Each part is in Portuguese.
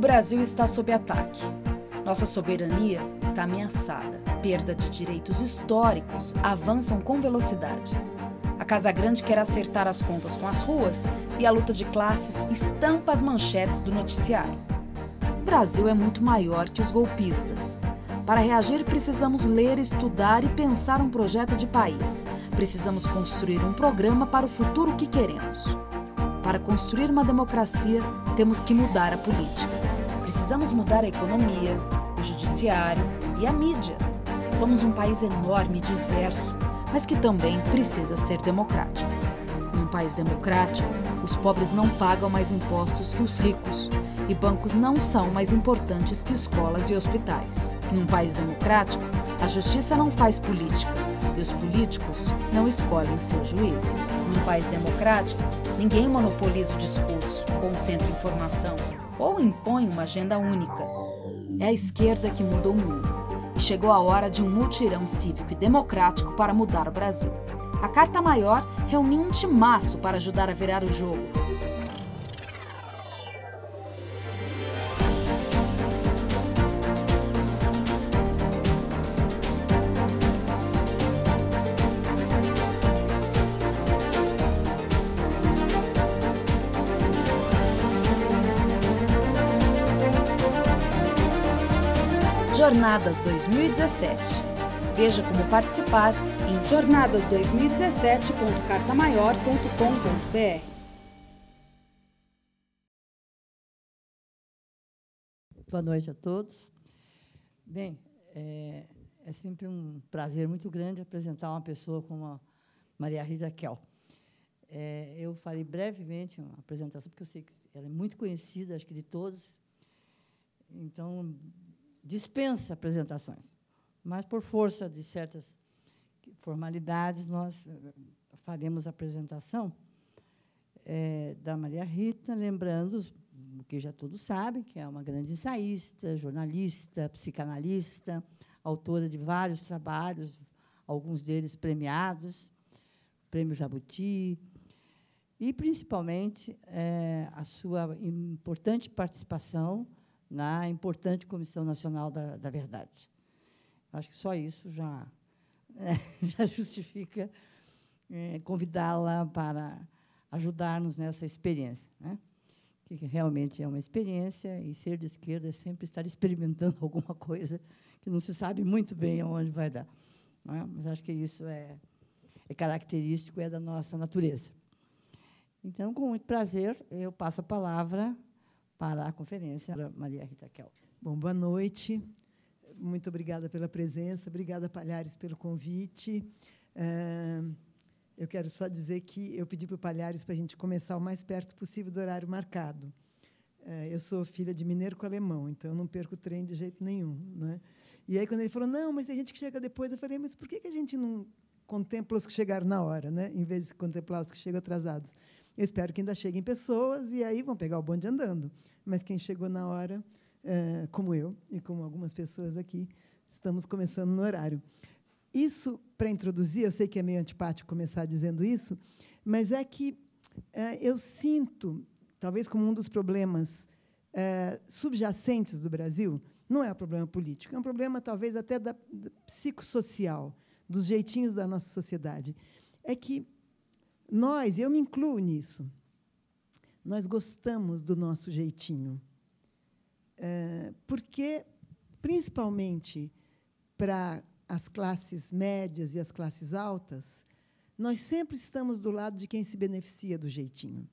Brasil está sob ataque. Nossa soberania está ameaçada. Perda de direitos históricos avançam com velocidade. A Casa Grande quer acertar as contas com as ruas e a luta de classes estampa as manchetes do noticiário. O Brasil é muito maior que os golpistas. Para reagir, precisamos ler, estudar e pensar um projeto de país. Precisamos construir um programa para o futuro que queremos. Para construir uma democracia, temos que mudar a política. Precisamos mudar a economia, o judiciário e a mídia. Somos um país enorme e diverso, mas que também precisa ser democrático. Num país democrático, os pobres não pagam mais impostos que os ricos e bancos não são mais importantes que escolas e hospitais. Num país democrático, a justiça não faz política e os políticos não escolhem seus juízes. Num país democrático, ninguém monopoliza o discurso, concentra informação, ou impõe uma agenda única. É a esquerda que muda o mundo. E chegou a hora de um mutirão cívico e democrático para mudar o Brasil. A Carta Maior reuniu um timaço para ajudar a virar o jogo Jornadas 2017. Veja como participar em jornadas2017.cartamaior.com.br. Boa noite a todos. Bem, é, é, sempre um prazer muito grande apresentar uma pessoa como a Maria Rita Kel. É, eu farei brevemente uma apresentação, porque eu sei que ela é muito conhecida, acho que de todos. Então, dispensa apresentações, mas por força de certas formalidades nós eh, faremos a apresentação é, da Maria Rita, lembrando o que já todos sabem, que é uma grande ensaísta, jornalista, psicanalista, autora de vários trabalhos, alguns deles premiados, Prêmio Jabuti, e, principalmente, é, a sua importante participação na importante Comissão Nacional da, da Verdade. Acho que só isso já, né, já justifica é, convidá-la para ajudar-nos nessa experiência, né? que realmente é uma experiência, e ser de esquerda é sempre estar experimentando alguma coisa que não se sabe muito bem aonde vai dar. É? Mas acho que isso é, é característico, é da nossa natureza. Então, com muito prazer, eu passo a palavra para a conferência, a Maria Rita Kel. Bom, boa noite. Muito obrigada pela presença, obrigada, Palhares, pelo convite. Uh, eu quero só dizer que eu pedi para o Palhares para a gente começar o mais perto possível do horário marcado. Eh, eu sou filha de mineiro com alemão, então não perco o trem de jeito nenhum. Né? E aí, quando ele falou, não, mas tem gente que chega depois, eu falei, mas por que a gente não contempla os que chegaram na hora, né? em vez de contemplar os que chegam atrasados? Eu espero que ainda cheguem pessoas e aí vão pegar o bonde andando. Mas quem chegou na hora, é, como eu e como algumas pessoas aqui, estamos começando no horário. Isso, para introduzir, eu sei que é meio antipático começar dizendo isso, mas é que é, eu sinto, talvez como um dos problemas é, subjacentes do Brasil, não é um problema político, é um problema talvez até da, da psicossocial, dos jeitinhos da nossa sociedade. É que nós, eu me incluo nisso, nós gostamos do nosso jeitinho. Eh, porque, principalmente para as classes médias e as classes altas, nós sempre estamos do lado de quem se beneficia do jeitinho,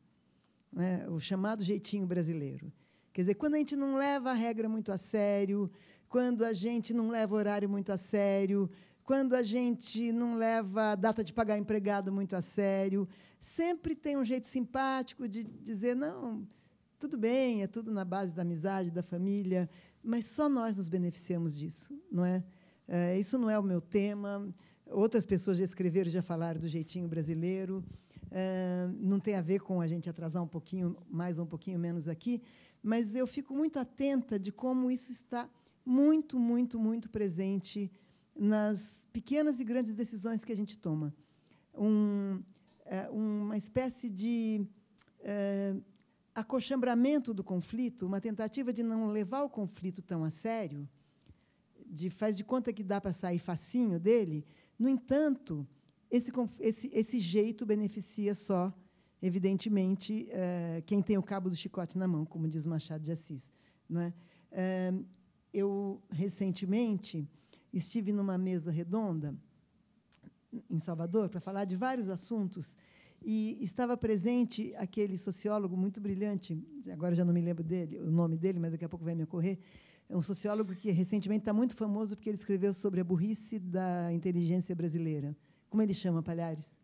né? o chamado jeitinho brasileiro. Quer dizer, quando a gente não leva a regra muito a sério, quando a gente não leva o horário muito a sério, quando a gente não leva a data de pagar empregado muito a sério, sempre tem um jeito simpático de dizer: não, tudo bem, é tudo na base da amizade, da família, mas só nós nos beneficiamos disso, não é? é isso não é o meu tema. Outras pessoas já escreveram, já falaram do jeitinho brasileiro. É, não tem a ver com a gente atrasar um pouquinho mais, um pouquinho menos aqui, mas eu fico muito atenta de como isso está muito, muito, muito presente nas pequenas e grandes decisões que a gente toma. Um, é, uma espécie de é, acochambramento do conflito, uma tentativa de não levar o conflito tão a sério, de faz de conta que dá para sair facinho dele. No entanto, esse, esse, esse jeito beneficia só, evidentemente, é, quem tem o cabo do chicote na mão, como diz Machado de Assis. Não é? é eu, recentemente, estive numa mesa redonda em Salvador para falar de vários assuntos e estava presente aquele sociólogo muito brilhante, agora já não me lembro dele, o nome dele, mas daqui a pouco vai me ocorrer. É um sociólogo que recentemente está muito famoso porque ele escreveu sobre a burrice da inteligência brasileira. Como ele chama, Palhares?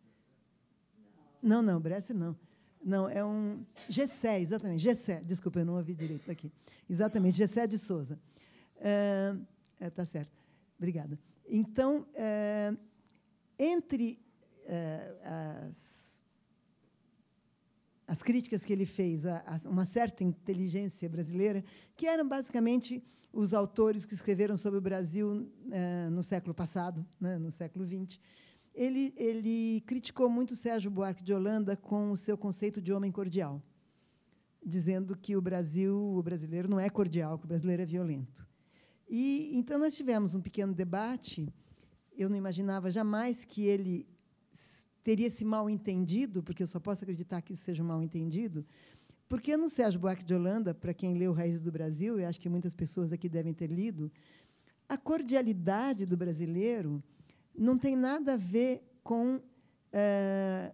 Não, não, Bresser não. Não, é um. Gessé, exatamente. Gessé, desculpa, eu não ouvi direito aqui. Exatamente, Gessé de Souza. Está é, tá certo. Obrigada. Então, é, entre é, as, as, críticas que ele fez a, a, uma certa inteligência brasileira, que eram basicamente os autores que escreveram sobre o Brasil é, no século passado, né, no século XX, ele, ele criticou muito Sérgio Buarque de Holanda com o seu conceito de homem cordial, dizendo que o Brasil, o brasileiro não é cordial, que o brasileiro é violento. E então nós tivemos um pequeno debate. Eu não imaginava jamais que ele teria se mal entendido, porque eu só posso acreditar que isso seja um mal entendido, porque no Sérgio Buarque de Holanda, para quem leu Raízes do Brasil, e acho que muitas pessoas aqui devem ter lido, a cordialidade do brasileiro não tem nada a ver com eh,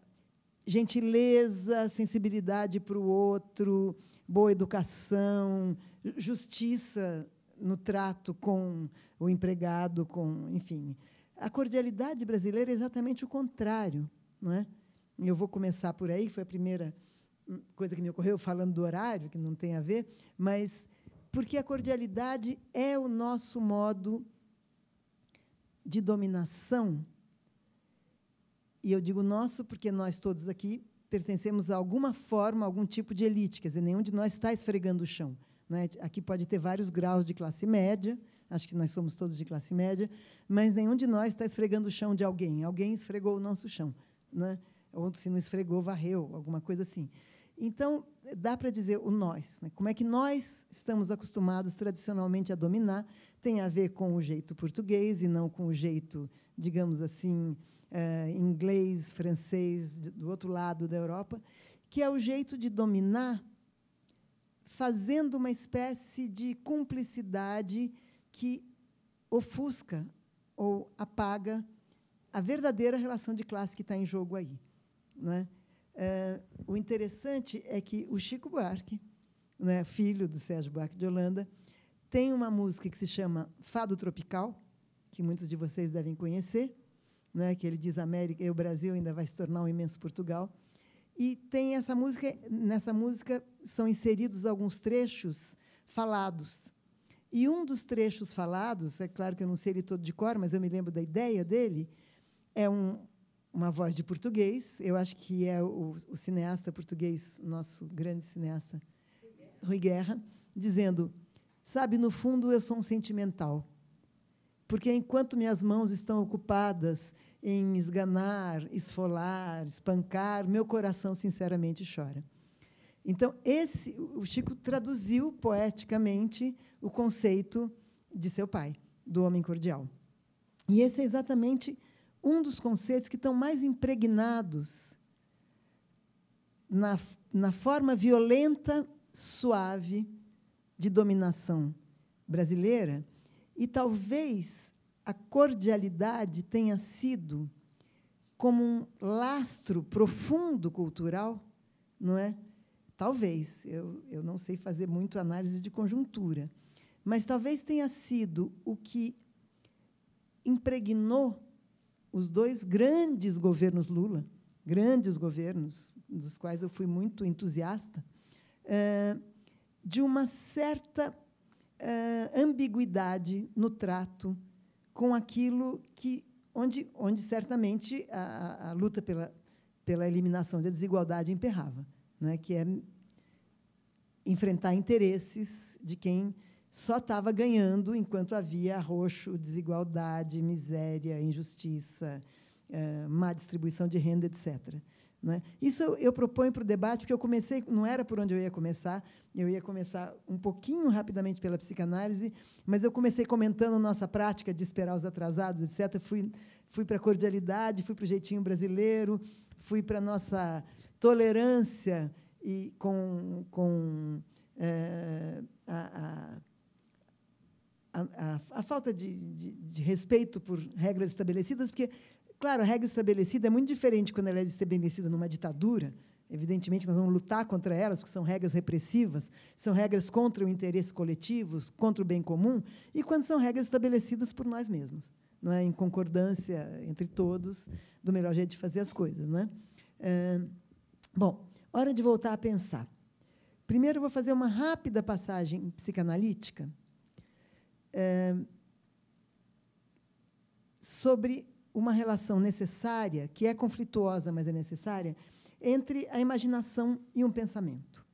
gentileza, sensibilidade para o outro, boa educação, justiça no trato com o empregado, com, enfim. A cordialidade brasileira é exatamente o contrário, não é? Eu vou começar por aí, foi a primeira hum, coisa que me ocorreu falando do horário, que não tem a ver, mas porque a cordialidade é o nosso modo de dominação. E eu digo nosso porque nós todos aqui pertencemos a alguma forma, a algum tipo de elite, quer dizer, nenhum de nós está esfregando o chão. Né? Aqui pode ter vários graus de classe média, acho que nós somos todos de classe média, mas nenhum de nós está esfregando o chão de alguém. Alguém esfregou o nosso chão. Né? Ou, se não esfregou, varreu, alguma coisa assim. Então, dá para dizer o nós. Né? Como é que nós estamos acostumados tradicionalmente a dominar tem a ver com o jeito português e não com o jeito, digamos assim, eh, inglês, francês, do outro lado da Europa, que é o jeito de dominar fazendo uma espécie de cumplicidade que ofusca ou apaga a verdadeira relação de classe que está em jogo aí. Não é? É, o interessante é que o Chico Buarque, né, filho do Sérgio Buarque de Holanda, tem uma música que se chama Fado Tropical, que muitos de vocês devem conhecer, né, que ele diz América e o Brasil ainda vai se tornar um imenso Portugal. E tem essa música, nessa música são inseridos alguns trechos falados. E um dos trechos falados, é claro que eu não sei ele todo de cor, mas eu me lembro da ideia dele, é um, uma voz de português, eu acho que é o, o cineasta português, nosso grande cineasta, Rui Guerra, dizendo: Sabe, no fundo eu sou um sentimental, porque enquanto minhas mãos estão ocupadas em esganar, esfolar, espancar, meu coração sinceramente chora. Então, esse, o Chico traduziu poeticamente o conceito de seu pai, do homem cordial. E esse é exatamente um dos conceitos que estão mais impregnados na, na forma violenta, suave de dominação brasileira e talvez a cordialidade tenha sido como um lastro profundo cultural, não é? Talvez, eu, eu não sei fazer muito análise de conjuntura, mas talvez tenha sido o que impregnou os dois grandes governos Lula, grandes governos, dos quais eu fui muito entusiasta, eh, de uma certa eh, ambiguidade no trato com aquilo que onde, onde certamente a, a luta pela, pela eliminação da desigualdade emperrava, é que é enfrentar interesses de quem só estava ganhando enquanto havia arroxo, desigualdade, miséria, injustiça, eh, má distribuição de renda, etc. É? Isso eu, eu proponho para o debate, porque eu comecei, não era por onde eu ia começar, eu ia começar um pouquinho rapidamente pela psicanálise, mas eu comecei comentando nossa prática de esperar os atrasados, etc. Fui, fui para a cordialidade, fui para o jeitinho brasileiro, fui para a nossa tolerância e com, com é, a, a a, a, falta de, de, de respeito por regras estabelecidas, porque, claro, a regra estabelecida é muito diferente quando ela é estabelecida numa ditadura, Evidentemente, nós vamos lutar contra elas, porque são regras repressivas, são regras contra o interesse coletivo, contra o bem comum, e quando são regras estabelecidas por nós mesmos, não é? em concordância entre todos, do melhor jeito de fazer as coisas. Não é? é bom, hora de voltar a pensar. Primeiro, eu vou fazer uma rápida passagem psicanalítica, eh, sobre uma relação necessária, que é conflituosa, mas é necessária, entre a imaginação e um pensamento,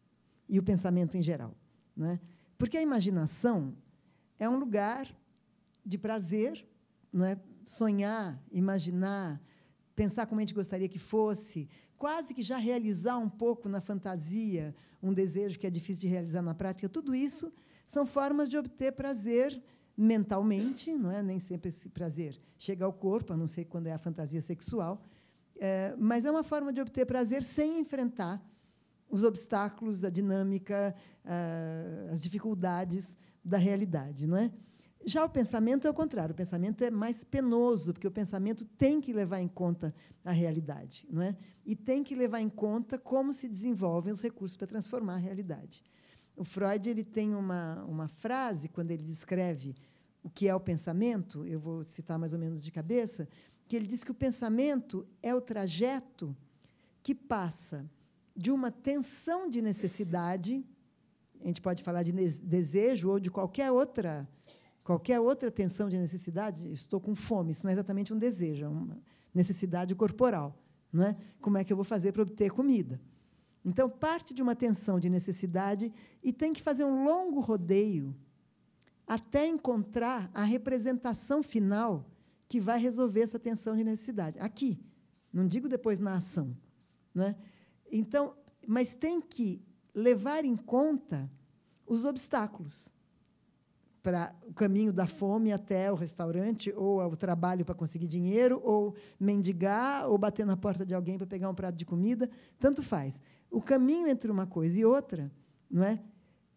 e o pensamento em geral. Né? Porque a imaginação é um lugar de prazer, né? sonhar, imaginar, pensar como a gente gostaria que fosse, quase que já realizar um pouco na fantasia um desejo que é difícil de realizar na prática, tudo isso são formas de obter prazer mentalmente, não é? Nem sempre esse prazer chega ao corpo, a não ser quando é a fantasia sexual, é, mas é uma forma de obter prazer sem enfrentar os obstáculos, a dinâmica, a, as dificuldades da realidade, não é? Já o pensamento é o contrário, o pensamento é mais penoso, porque o pensamento tem que levar em conta a realidade, não é? E tem que levar em conta como se desenvolvem os recursos para transformar a realidade. O Freud ele tem uma, uma frase, quando ele descreve o que é o pensamento, eu vou citar mais ou menos de cabeça, que ele diz que o pensamento é o trajeto que passa de uma tensão de necessidade, a gente pode falar de desejo ou de qualquer outra qualquer outra tensão de necessidade, estou com fome, isso não é exatamente um desejo, é uma necessidade corporal. Não é? Como é que eu vou fazer para obter comida? Então, parte de uma tensão de necessidade e tem que fazer um longo rodeio até encontrar a representação final que vai resolver essa tensão de necessidade. Aqui, não digo depois na ação. Né? Então, mas tem que levar em conta os obstáculos para o caminho da fome até o restaurante, ou ao trabalho para conseguir dinheiro, ou mendigar, ou bater na porta de alguém para pegar um prato de comida, tanto faz o caminho entre uma coisa e outra, não é?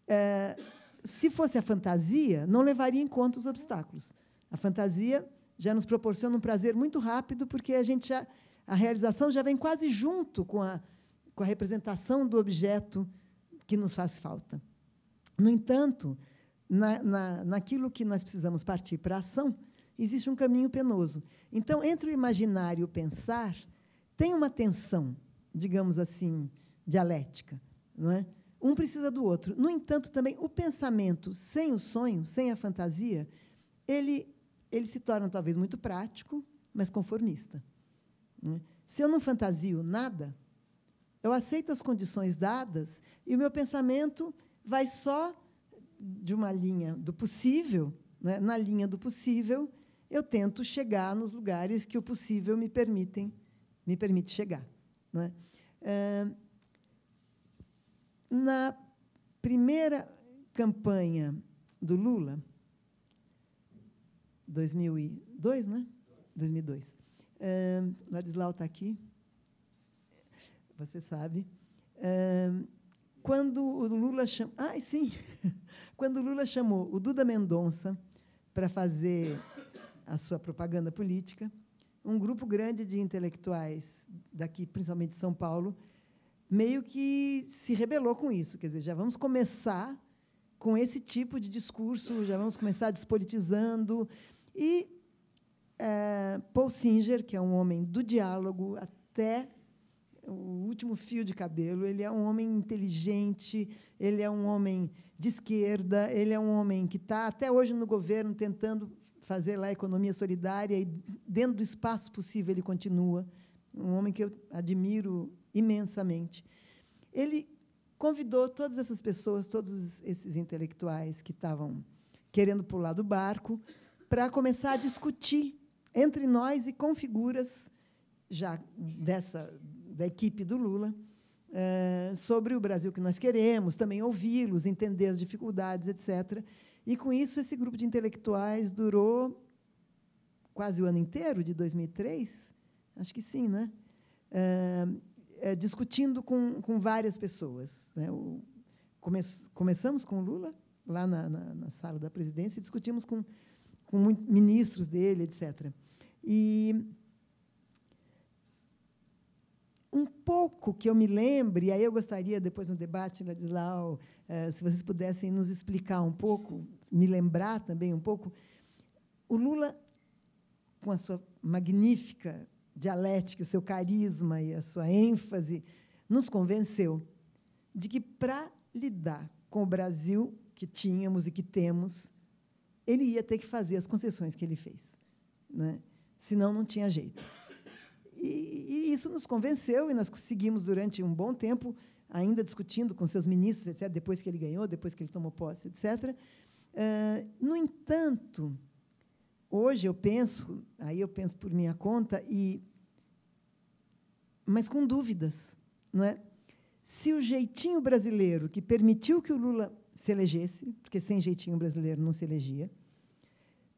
é se fosse a fantasia, não levaria em conta os obstáculos. A fantasia já nos proporciona um prazer muito rápido, porque a gente já, a realização já vem quase junto com a, com a representação do objeto que nos faz falta. No entanto, na, na, naquilo que nós precisamos partir para a ação, existe um caminho penoso. Então, entre o imaginário e o pensar, tem uma tensão, digamos assim, dialética. Não é? Um precisa do outro. No entanto, também o pensamento sem o sonho, sem a fantasia, ele, ele se torna talvez muito prático, mas conformista. É? Se eu não fantasio nada, eu aceito as condições dadas e o meu pensamento vai só de uma linha do possível, é? na linha do possível, eu tento chegar nos lugares que o possível me permitem, me permite chegar. Não é na primeira campanha do Lula, 2002, né? 2002. Uh, Ladislau está aqui, você sabe. Uh, quando o Lula chamou, ah, sim, quando o Lula chamou o Duda Mendonça para fazer a sua propaganda política, um grupo grande de intelectuais daqui, principalmente de São Paulo, meio que se rebelou com isso. Quer dizer, já vamos começar com esse tipo de discurso, já vamos começar despolitizando. E é, Paul Singer, que é um homem do diálogo até o último fio de cabelo, ele é um homem inteligente, ele é um homem de esquerda, ele é um homem que está até hoje no governo tentando fazer lá a economia solidária e dentro do espaço possível ele continua um homem que eu admiro imensamente. Ele convidou todas essas pessoas, todos esses intelectuais que estavam querendo pular do barco, para começar a discutir entre nós e com figuras já dessa da equipe do Lula é, sobre o Brasil que nós queremos, também ouvi-los, entender as dificuldades, etc. E com isso esse grupo de intelectuais durou quase o ano inteiro de 2003 Acho que sim, né? É, discutindo com, com várias pessoas. Né? O, come, começamos com o Lula, lá na, na, na, sala da presidência, e discutimos com, com ministros dele, etc. E um pouco que eu me lembre, e aí eu gostaria, depois no debate, Ladislau, eh, se vocês pudessem nos explicar um pouco, me lembrar também um pouco, o Lula, com a sua magnífica dialética, o seu carisma e a sua ênfase, nos convenceu de que, para lidar com o Brasil que tínhamos e que temos, ele ia ter que fazer as concessões que ele fez. Né? Senão, não tinha jeito. E, e isso nos convenceu, e nós seguimos durante um bom tempo, ainda discutindo com seus ministros, etc., depois que ele ganhou, depois que ele tomou posse, etc. Uh, ah, no entanto, hoje eu penso, aí eu penso por minha conta, e mas com dúvidas. Não é? Se o jeitinho brasileiro que permitiu que o Lula se elegesse, porque sem jeitinho brasileiro não se elegia,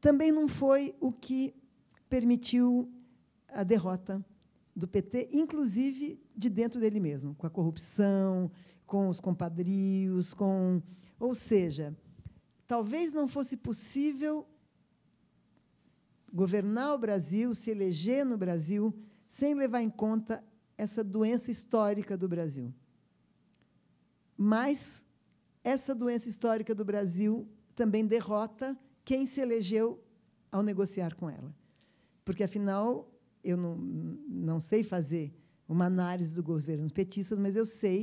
também não foi o que permitiu a derrota do PT, inclusive de dentro dele mesmo, com a corrupção, com os compadrios, com, ou seja, talvez não fosse possível governar o Brasil, se eleger no Brasil sem levar em conta essa doença histórica do Brasil. Mas essa doença histórica do Brasil também derrota quem se elegeu ao negociar com ela. Porque, afinal, eu não, não sei fazer uma análise do governo petistas, mas eu sei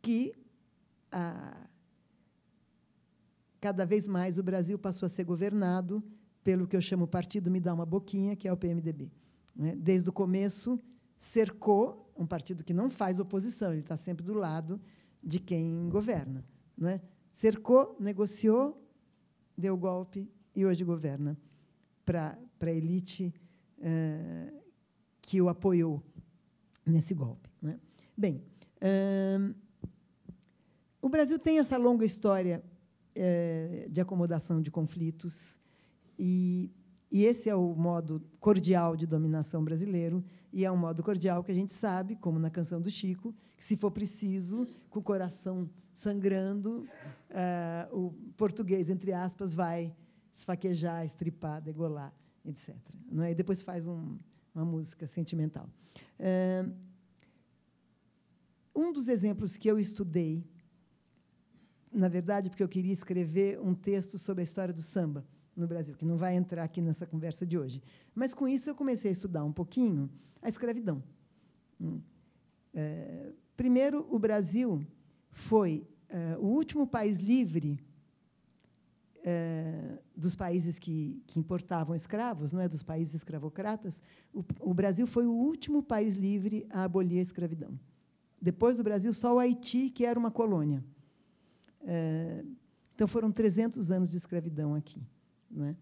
que ah, cada vez mais o Brasil passou a ser governado pelo que eu chamo partido me dá uma boquinha, que é o PMDB. Né? Desde o começo cercou um partido que não faz oposição, ele está sempre do lado de quem governa. Não é? Cercou, negociou, deu golpe e hoje governa para a elite eh, que o apoiou nesse golpe. É? Bem, o Brasil tem essa longa história eh, de acomodação de conflitos e, e esse é o modo cordial de dominação brasileiro e é um modo cordial que a gente sabe, como na canção do Chico, que se for preciso, com o coração sangrando, uh, o português, entre aspas, vai esfaquejar, estripar, degolar, etc. Não é? E depois faz um, uma música sentimental. Uh, um dos exemplos que eu estudei, na verdade, porque eu queria escrever um texto sobre a história do samba, no Brasil, que não vai entrar aqui nessa conversa de hoje. Mas com isso eu comecei a estudar um pouquinho a escravidão. Hum. É, primeiro, o Brasil foi é, o último país livre é, dos países que, que, importavam escravos, não é dos países escravocratas. O, o Brasil foi o último país livre a abolir a escravidão. Depois do Brasil, só o Haiti, que era uma colônia. É, então foram 300 anos de escravidão aqui. Né?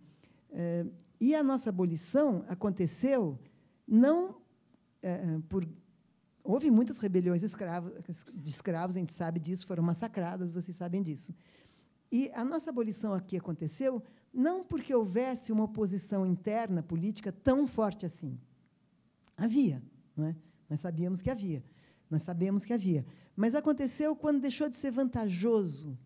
Eh, e a nossa abolição aconteceu não eh, eh, por. Houve muitas rebeliões de escravos, a gente sabe disso, foram massacradas, vocês sabem disso. E a nossa abolição aqui aconteceu não porque houvesse uma oposição interna política tão forte assim. Havia, não é? nós sabíamos que havia, nós sabemos que havia. Mas aconteceu quando deixou de ser vantajoso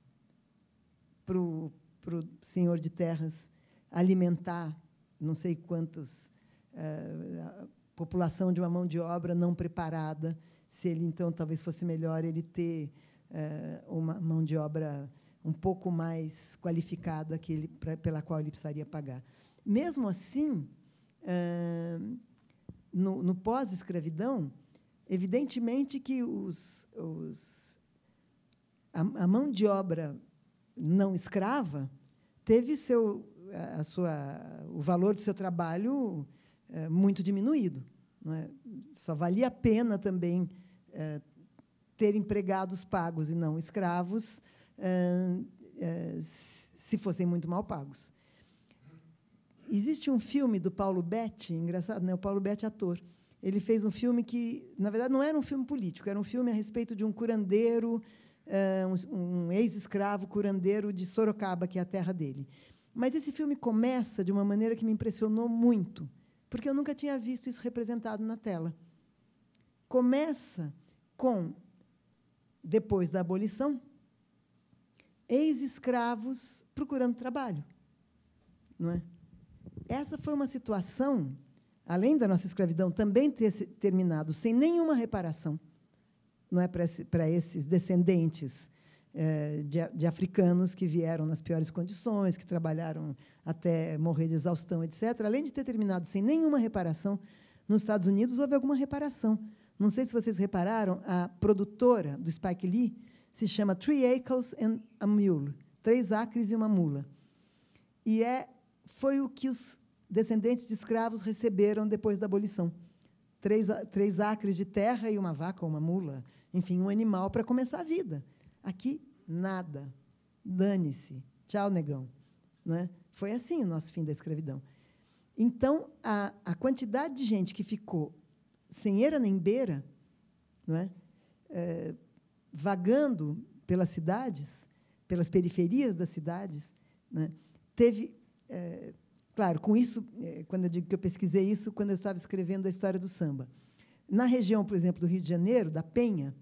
para o para o senhor de terras alimentar não sei quantos eh, a população de uma mão de obra não preparada, se ele então talvez fosse melhor ele ter eh, uma mão de obra um pouco mais qualificada que ele, pra, pela qual ele precisaria pagar. Mesmo assim, eh, no, no pós-escravidão, evidentemente que os, os a, a mão de obra não escrava teve seu, a sua, o valor do seu trabalho é, muito diminuído. É? Só valia a pena também é, ter empregados pagos e não escravos eh, se fossem muito mal pagos. Existe um filme do Paulo Betti, engraçado, né? o Paulo Betti ator. Ele fez um filme que, na verdade, não era um filme político, era um filme a respeito de um curandeiro eh, um, um ex-escravo curandeiro de Sorocaba, que é a terra dele. Mas esse filme começa de uma maneira que me impressionou muito, porque eu nunca tinha visto isso representado na tela. Começa com, depois da abolição, ex-escravos procurando trabalho. Não é? Essa foi uma situação, além da nossa escravidão também ter terminado sem nenhuma reparação, não é para, esses descendentes eh, de, de, africanos que vieram nas piores condições, que trabalharam até morrer de exaustão, etc. Além de ter terminado sem nenhuma reparação, nos Estados Unidos houve alguma reparação. Não sei se vocês repararam, a produtora do Spike Lee se chama Three Acres and a Mule, Três Acres e uma Mula. E é, foi o que os descendentes de escravos receberam depois da abolição. Três, três acres de terra e uma vaca ou uma mula enfim, um animal para começar a vida. Aqui, nada. Dane-se. Tchau, negão. é Foi assim o nosso fim da escravidão. Então, a, a quantidade de gente que ficou sem eira nem beira, não é, é vagando pelas cidades, pelas periferias das cidades, é? teve. É, claro, com isso, é, quando eu digo que eu pesquisei isso, quando eu estava escrevendo a história do samba. Na região, por exemplo, do Rio de Janeiro, da Penha,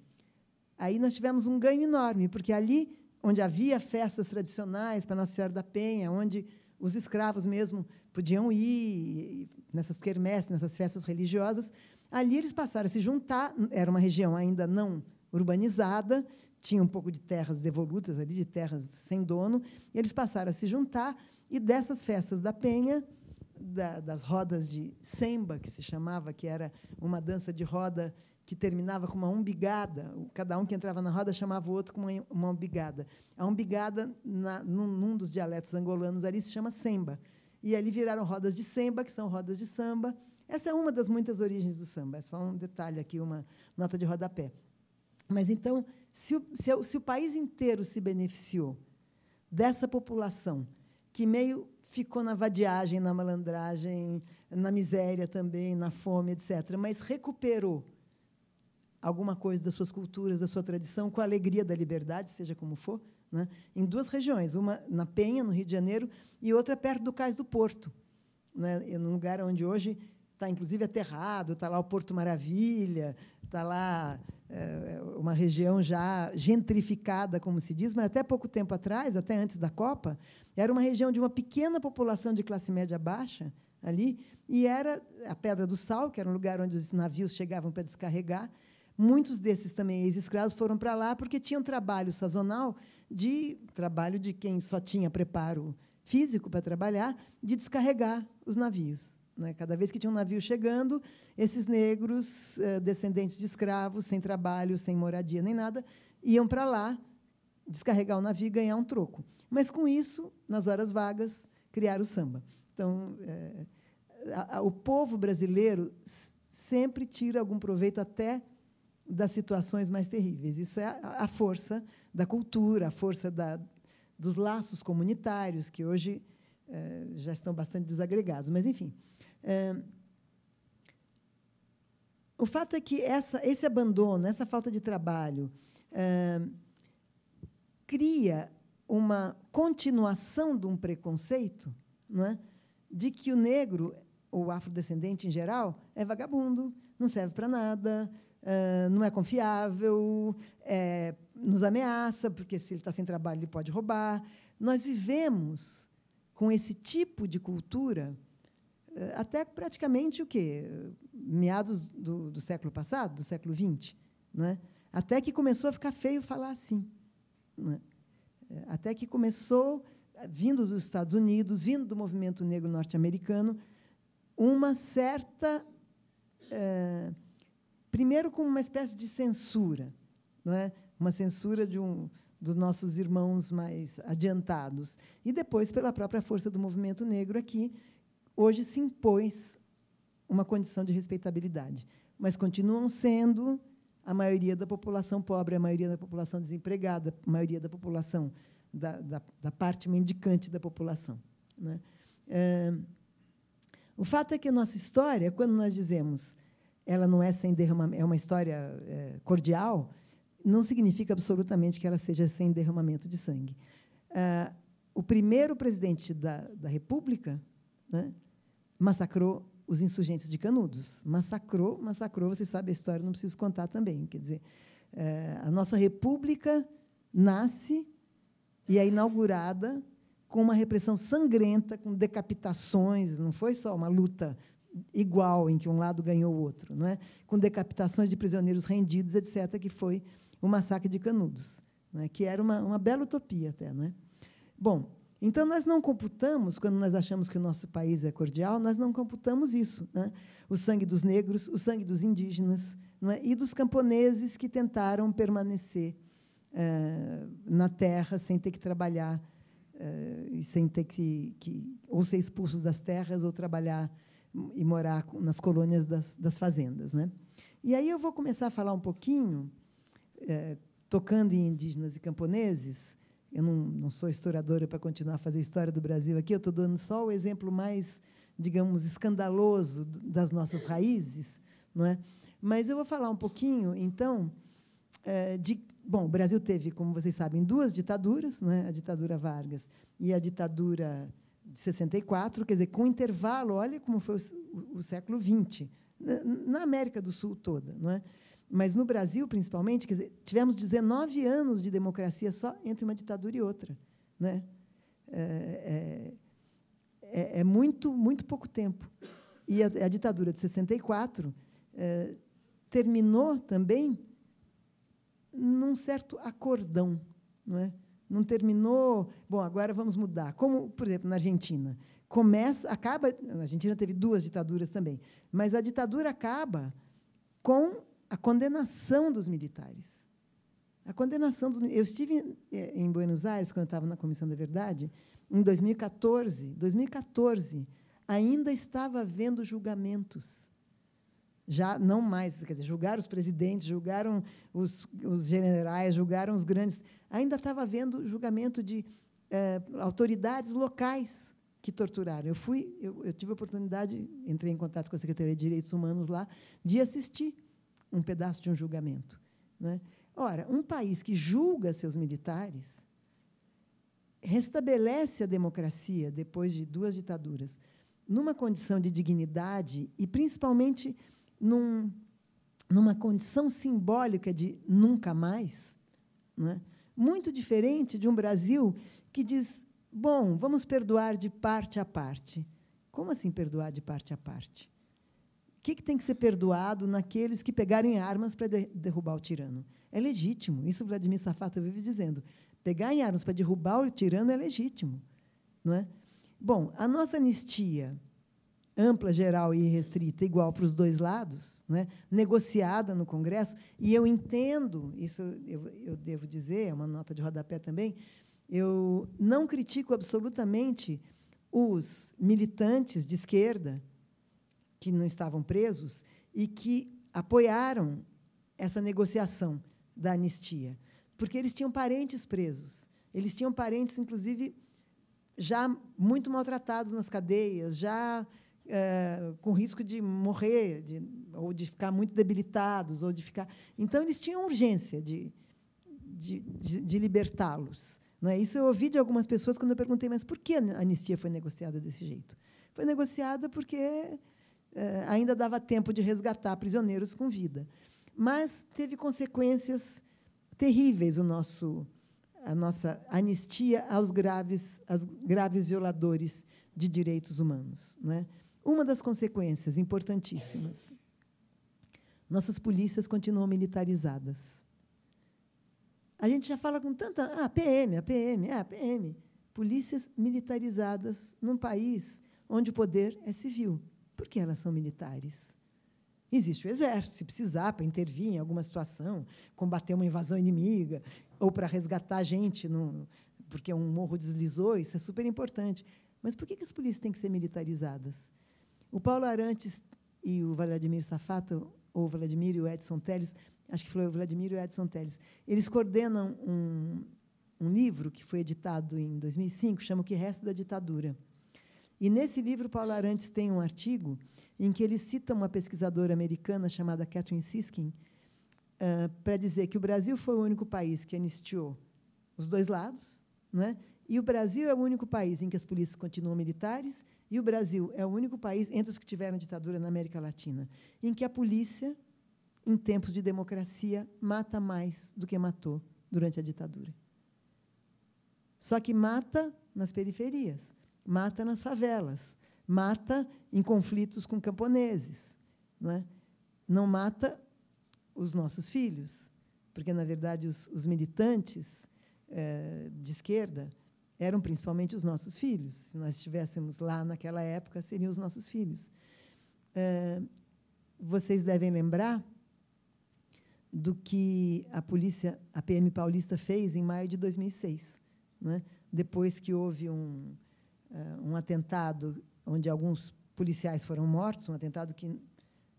Aí nós tivemos um ganho enorme, porque ali onde havia festas tradicionais para Nossa Senhora da Penha, onde os escravos mesmo podiam ir nessas quermesses, nessas festas religiosas, ali eles passaram a se juntar, era uma região ainda não urbanizada, tinha um pouco de terras devolutas ali, de terras sem dono, eles passaram a se juntar e dessas festas da Penha, da, das rodas de semba, que se chamava, que era uma dança de roda que terminava com uma umbigada. Cada um que entrava na roda chamava o outro com uma, uma umbigada. A umbigada, na, num, num, dos dialetos angolanos ali, se chama semba. E ali viraram rodas de semba, que são rodas de samba. Essa é uma das muitas origens do samba. É só um detalhe aqui, uma nota de rodapé. Mas, então, se o, se, se o país inteiro se beneficiou dessa população que meio ficou na vadiagem, na malandragem, na miséria também, na fome, etc., mas recuperou alguma coisa das suas culturas, da sua tradição, com a alegria da liberdade, seja como for, né? em duas regiões, uma na Penha, no Rio de Janeiro, e outra perto do Cais do Porto, né? num lugar onde hoje está, inclusive, aterrado, está lá o Porto Maravilha, está lá é, uma região já gentrificada, como se diz, mas até pouco tempo atrás, até antes da Copa, era uma região de uma pequena população de classe média baixa, ali, e era a Pedra do Sal, que era um lugar onde os navios chegavam para descarregar, Muitos desses também ex-escravos foram para lá porque tinham trabalho sazonal, de trabalho de quem só tinha preparo físico para trabalhar, de descarregar os navios. Né? Cada vez que tinha um navio chegando, esses negros, eh, descendentes de escravos, sem trabalho, sem moradia nem nada, iam para lá descarregar o navio e ganhar um troco. Mas, com isso, nas horas vagas, criar o samba. Então, é, a, a, o povo brasileiro sempre tira algum proveito até das situações mais terríveis. Isso é a força da cultura, a força da, dos laços comunitários, que hoje eh, já estão bastante desagregados. Mas, enfim. Eh, o fato é que essa, esse abandono, essa falta de trabalho, eh, cria uma continuação de um preconceito não é? de que o negro, ou afrodescendente em geral, é vagabundo, não serve para nada, ah, não é confiável, é, nos ameaça, porque se ele está sem trabalho, ele pode roubar. Nós vivemos com esse tipo de cultura ah, até praticamente o quê? Meados do, do século passado, do século XX. Né? Até que começou a ficar feio falar assim. Né? É, até que começou, vindo dos Estados Unidos, vindo do movimento negro norte-americano, uma certa. É, primeiro como uma espécie de censura, não é? uma censura de um, dos nossos irmãos mais adiantados, e depois pela própria força do movimento negro aqui, hoje se impôs uma condição de respeitabilidade. Mas continuam sendo a maioria da população pobre, a maioria da população desempregada, a maioria da população, da, da, da parte mendicante da população. Né? É, eh, o fato é que a nossa história, quando nós dizemos ela não é sem derramamento, é uma história é, cordial, não significa absolutamente que ela seja sem derramamento de sangue. Ah, o primeiro presidente da, da República né, massacrou os insurgentes de Canudos. Massacrou, massacrou, você sabe a história, não preciso contar também. Quer dizer, eh, a nossa República nasce e é inaugurada com uma repressão sangrenta, com decapitações, não foi só uma luta igual, em que um lado ganhou o outro, não é? com decapitações de prisioneiros rendidos, etc., que foi o massacre de Canudos, não é? que era uma, uma bela utopia até. Não é? Bom, então, nós não computamos, quando nós achamos que o nosso país é cordial, nós não computamos isso. Né? O sangue dos negros, o sangue dos indígenas é? e dos camponeses que tentaram permanecer eh, na terra sem ter que trabalhar, eh, sem ter que, que, ou ser expulsos das terras ou trabalhar e morar nas colônias das, das fazendas. Né? E aí eu vou começar a falar um pouquinho, é, tocando em indígenas e camponeses. Eu não, não sou historiadora para continuar a fazer história do Brasil aqui, eu estou dando só o exemplo mais, digamos, escandaloso das nossas raízes. Não é? Mas eu vou falar um pouquinho, então, eh, de. Bom, o Brasil teve, como vocês sabem, duas ditaduras, né? a ditadura Vargas e a ditadura de 64, quer dizer, com intervalo, olha como foi o, o século XX, na, na América do Sul toda, não é? Mas no Brasil, principalmente, quer dizer, tivemos 19 anos de democracia só entre uma ditadura e outra, né? É, é, é, é muito, muito pouco tempo. E a, a ditadura de 64 é, terminou também num certo acordão, não é? Não terminou. Bom, agora vamos mudar. Como, por exemplo, na Argentina. Começa, acaba. Na Argentina teve duas ditaduras também. Mas a ditadura acaba com a condenação dos militares. A condenação dos Eu estive é, em Buenos Aires, quando eu estava na Comissão da Verdade, em 2014. 2014, ainda estava havendo julgamentos já não mais, quer dizer, julgaram os presidentes, julgaram os, os generais, julgaram os grandes. Ainda estava havendo julgamento de eh, autoridades locais que torturaram. Eu fui, eu, eu, tive a oportunidade, entrei em contato com a Secretaria de Direitos Humanos lá, de assistir um pedaço de um julgamento. Né? Ora, um país que julga seus militares restabelece a democracia depois de duas ditaduras numa condição de dignidade e principalmente num, numa condição simbólica de nunca mais, né? muito diferente de um Brasil que diz: bom, vamos perdoar de parte a parte. Como assim perdoar de parte a parte? O que, que tem que ser perdoado naqueles que pegarem armas para de derrubar o tirano? É legítimo. Isso o Vladimir Safato vive dizendo. Pegar em armas para derrubar o tirano é legítimo. Não é? Bom, a nossa anistia ampla, geral e restrita, igual para os dois lados, né? negociada no Congresso. E eu entendo, isso eu, eu devo dizer, é uma nota de rodapé também, eu não critico absolutamente os militantes de esquerda que não estavam presos e que apoiaram essa negociação da anistia, porque eles tinham parentes presos, eles tinham parentes, inclusive, já muito maltratados nas cadeias, já é, com risco de morrer, de, ou de ficar muito debilitados, ou de ficar. Então eles tinham urgência de, de, de, de libertá-los. Não é? Isso eu ouvi de algumas pessoas quando eu perguntei, mas por que a anistia foi negociada desse jeito? Foi negociada porque é, ainda dava tempo de resgatar prisioneiros com vida, mas teve consequências terríveis o nosso a nossa anistia aos graves, aos graves violadores de direitos humanos. Né? Uma das consequências importantíssimas: nossas polícias continuam militarizadas. A gente já fala com tanta. Ah, PM, a ah, PM, ah, PM. Polícias militarizadas num país onde o poder é civil. Por que elas são militares? Existe o exército, se precisar, para intervir em alguma situação, combater uma invasão inimiga, ou para resgatar gente num, porque um morro deslizou, isso é super importante. Mas por que, que as polícias têm que ser militarizadas? O Paulo Arantes e o Vladimir Safato, ou Vladimir e o Edson Teles, acho que foi o Vladimir e o Edson Teles, eles coordenam um, um livro que foi editado em 2005, chama O que Resta da Ditadura. E nesse livro, Paulo Arantes tem um artigo em que ele cita uma pesquisadora americana chamada Catherine Siskin uh, para dizer que o Brasil foi o único país que anistiou os dois lados, né? E o Brasil é o único país em que as polícias continuam militares, e o Brasil é o único país, entre os que tiveram ditadura na América Latina, em que a polícia, em tempos de democracia, mata mais do que matou durante a ditadura. Só que mata nas periferias, mata nas favelas, mata em conflitos com camponeses. Não, é? não mata os nossos filhos, porque, na verdade, os, os militantes eh, de esquerda eram principalmente os nossos filhos. Se nós estivéssemos lá naquela época, seriam os nossos filhos. Ah, vocês devem lembrar do que a polícia, a PM paulista fez em maio de 2006, né? depois que houve um, ah, um atentado onde alguns policiais foram mortos, um atentado que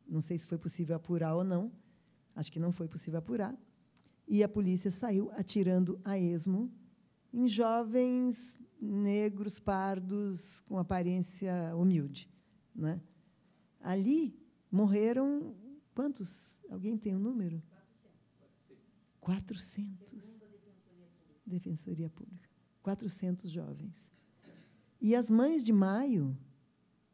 não sei se foi possível apurar ou não, acho que não foi possível apurar, e a polícia saiu atirando a esmo em jovens negros, pardos, com aparência humilde. Né? Ali morreram quantos? Alguém tem o um número? 400. 400. Defensoria Pública. 400 jovens. E as mães de maio,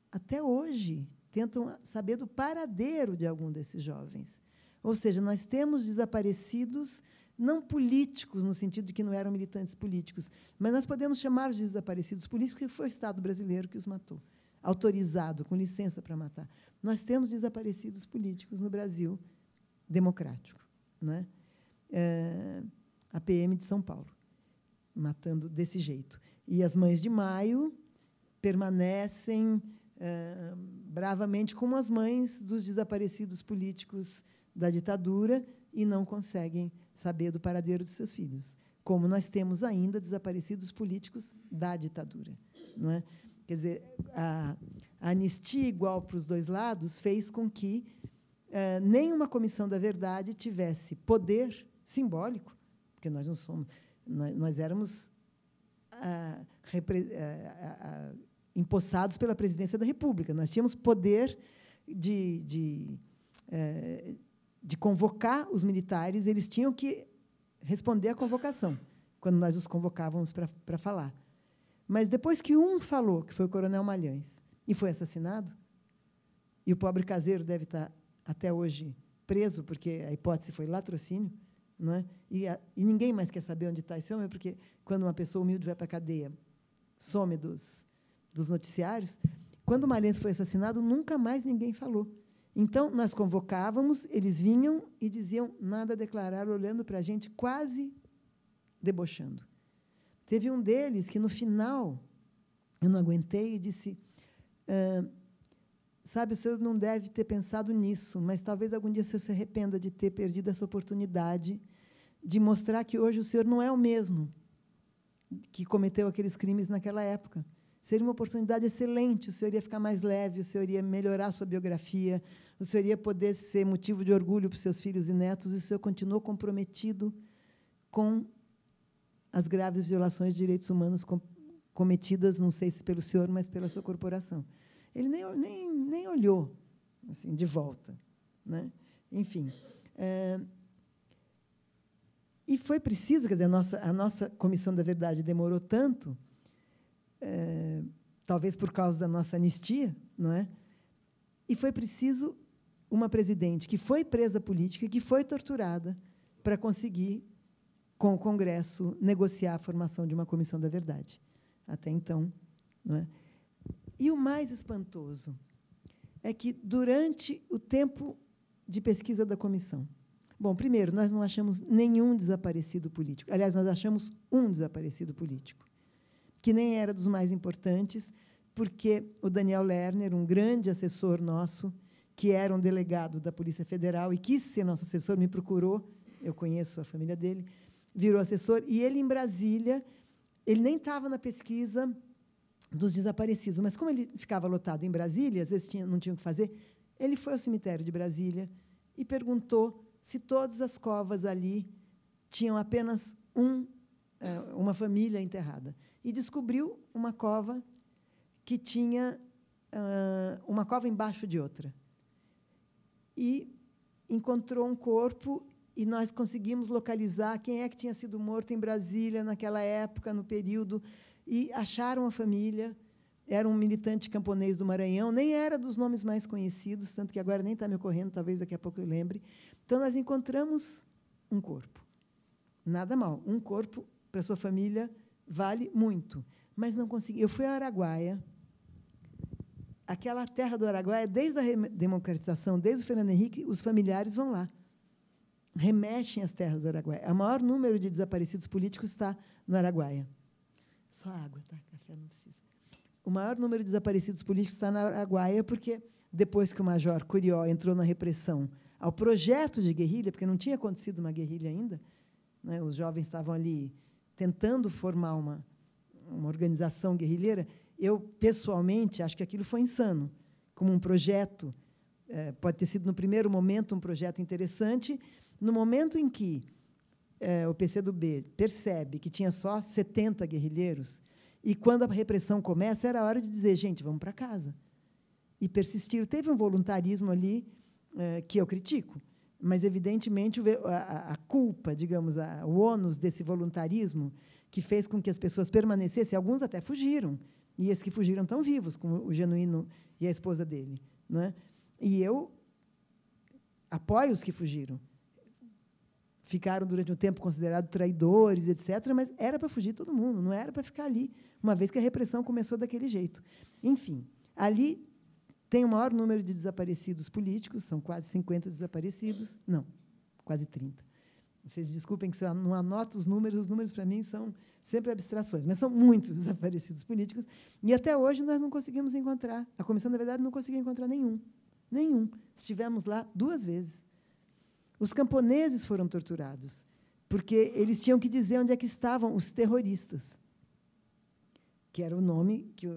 até hoje, tentam saber do paradeiro de algum desses jovens. Ou seja, nós temos desaparecidos não políticos, no sentido de que não eram militantes políticos, mas nós podemos chamar de desaparecidos políticos, porque foi o Estado brasileiro que os matou, autorizado, com licença para matar. Nós temos desaparecidos políticos no Brasil democrático. Não é? É, a PM de São Paulo, matando desse jeito. E as mães de maio permanecem é, bravamente como as mães dos desaparecidos políticos da ditadura e não conseguem saber do paradeiro dos seus filhos, como nós temos ainda desaparecidos políticos da ditadura. Não é? Quer dizer, a, anistia igual para os dois lados fez com que eh, nenhuma comissão da verdade tivesse poder simbólico, porque nós não somos, nós, nós éramos ah, repre, eh, empossados pela presidência da República, nós tínhamos poder de, de eh, de convocar os militares, eles tinham que responder à convocação, quando nós os convocávamos para falar. Mas depois que um falou, que foi o coronel Malhães, e foi assassinado, e o pobre caseiro deve estar tá até hoje preso, porque a hipótese foi latrocínio, não é? e, a, e ninguém mais quer saber onde está esse homem, porque quando uma pessoa humilde vai para a cadeia, some dos, dos noticiários. Quando o Malhães foi assassinado, nunca mais ninguém falou. Então, nós convocávamos, eles vinham e diziam nada a declarar, olhando para a gente, quase debochando. Teve um deles que, no final, eu não aguentei e disse: ah, Sabe, o senhor não deve ter pensado nisso, mas talvez algum dia o senhor se arrependa de ter perdido essa oportunidade de mostrar que hoje o senhor não é o mesmo que cometeu aqueles crimes naquela época. Seria uma oportunidade excelente, o senhor ia ficar mais leve, o senhor ia melhorar a sua biografia, o senhor ia poder ser motivo de orgulho para os seus filhos e netos, e o senhor continuou comprometido com as graves violações de direitos humanos cometidas, não sei se pelo senhor, mas pela sua corporação. Ele nem, nem, nem olhou assim, de volta. Né? Enfim. É, e foi preciso, quer dizer, a nossa, a nossa Comissão da Verdade demorou tanto é, talvez por causa da nossa anistia, não é? E foi preciso uma presidente que foi presa política, que foi torturada, para conseguir, com o Congresso, negociar a formação de uma comissão da verdade. Até então. Não é? E o mais espantoso é que, durante o tempo de pesquisa da comissão, bom, primeiro, nós não achamos nenhum desaparecido político. Aliás, nós achamos um desaparecido político que nem era dos mais importantes, porque o Daniel Lerner, um grande assessor nosso, que era um delegado da Polícia Federal e quis ser nosso assessor, me procurou, eu conheço a família dele, virou assessor, e ele em Brasília, ele nem estava na pesquisa dos desaparecidos, mas como ele ficava lotado em Brasília, às vezes tinha, não tinha o que fazer, ele foi ao cemitério de Brasília e perguntou se todas as covas ali tinham apenas um eh, uma família enterrada. E descobriu uma cova que tinha ah, uma cova embaixo de outra. E encontrou um corpo e nós conseguimos localizar quem é que tinha sido morto em Brasília naquela época, no período, e acharam a família. Era um militante camponês do Maranhão, nem era dos nomes mais conhecidos, tanto que agora nem está me ocorrendo, talvez daqui a pouco eu lembre. Então, nós encontramos um corpo. Nada mal, um corpo para sua família vale muito. Mas não consegui. Eu fui a Araguaia. Aquela terra do Araguaia, desde a democratização, desde o Fernando Henrique, os familiares vão lá. Remexem as terras do Araguaia. O maior número de desaparecidos políticos está no Araguaia. Só água, tá? Café não precisa. O maior número de desaparecidos políticos está na Araguaia, porque depois que o Major Curió entrou na repressão ao projeto de guerrilha, porque não tinha acontecido uma guerrilha ainda, né? os jovens estavam ali tentando formar uma, uma organização guerrilheira, eu pessoalmente acho que aquilo foi insano, como um projeto. É, pode ter sido no primeiro momento um projeto interessante, no momento em que é, o PCdoB percebe que tinha só 70 guerrilheiros e quando a repressão começa era hora de dizer gente vamos para casa e persistiram. Teve um voluntarismo ali é, que eu critico, mas evidentemente a, culpa, digamos, o ônus desse voluntarismo que fez com que as pessoas permanecessem, alguns até fugiram, e esses que fugiram estão vivos, como o Genuíno e a esposa dele. Né? E eu apoio os que fugiram. Ficaram durante um tempo considerados traidores, etc., mas era para fugir todo mundo, não era para ficar ali, uma vez que a repressão começou daquele jeito. Enfim, ali tem o maior número de desaparecidos políticos, são quase 50 desaparecidos. Não, quase 30. Vocês desculpem que eu não anoto os números, os números para mim são sempre abstrações, mas são muitos desaparecidos políticos. E até hoje nós não conseguimos encontrar. A comissão, na verdade, não conseguiu encontrar nenhum. Nenhum. Estivemos lá duas vezes. Os camponeses foram torturados, porque eles tinham que dizer onde é que estavam os terroristas, que era o nome que,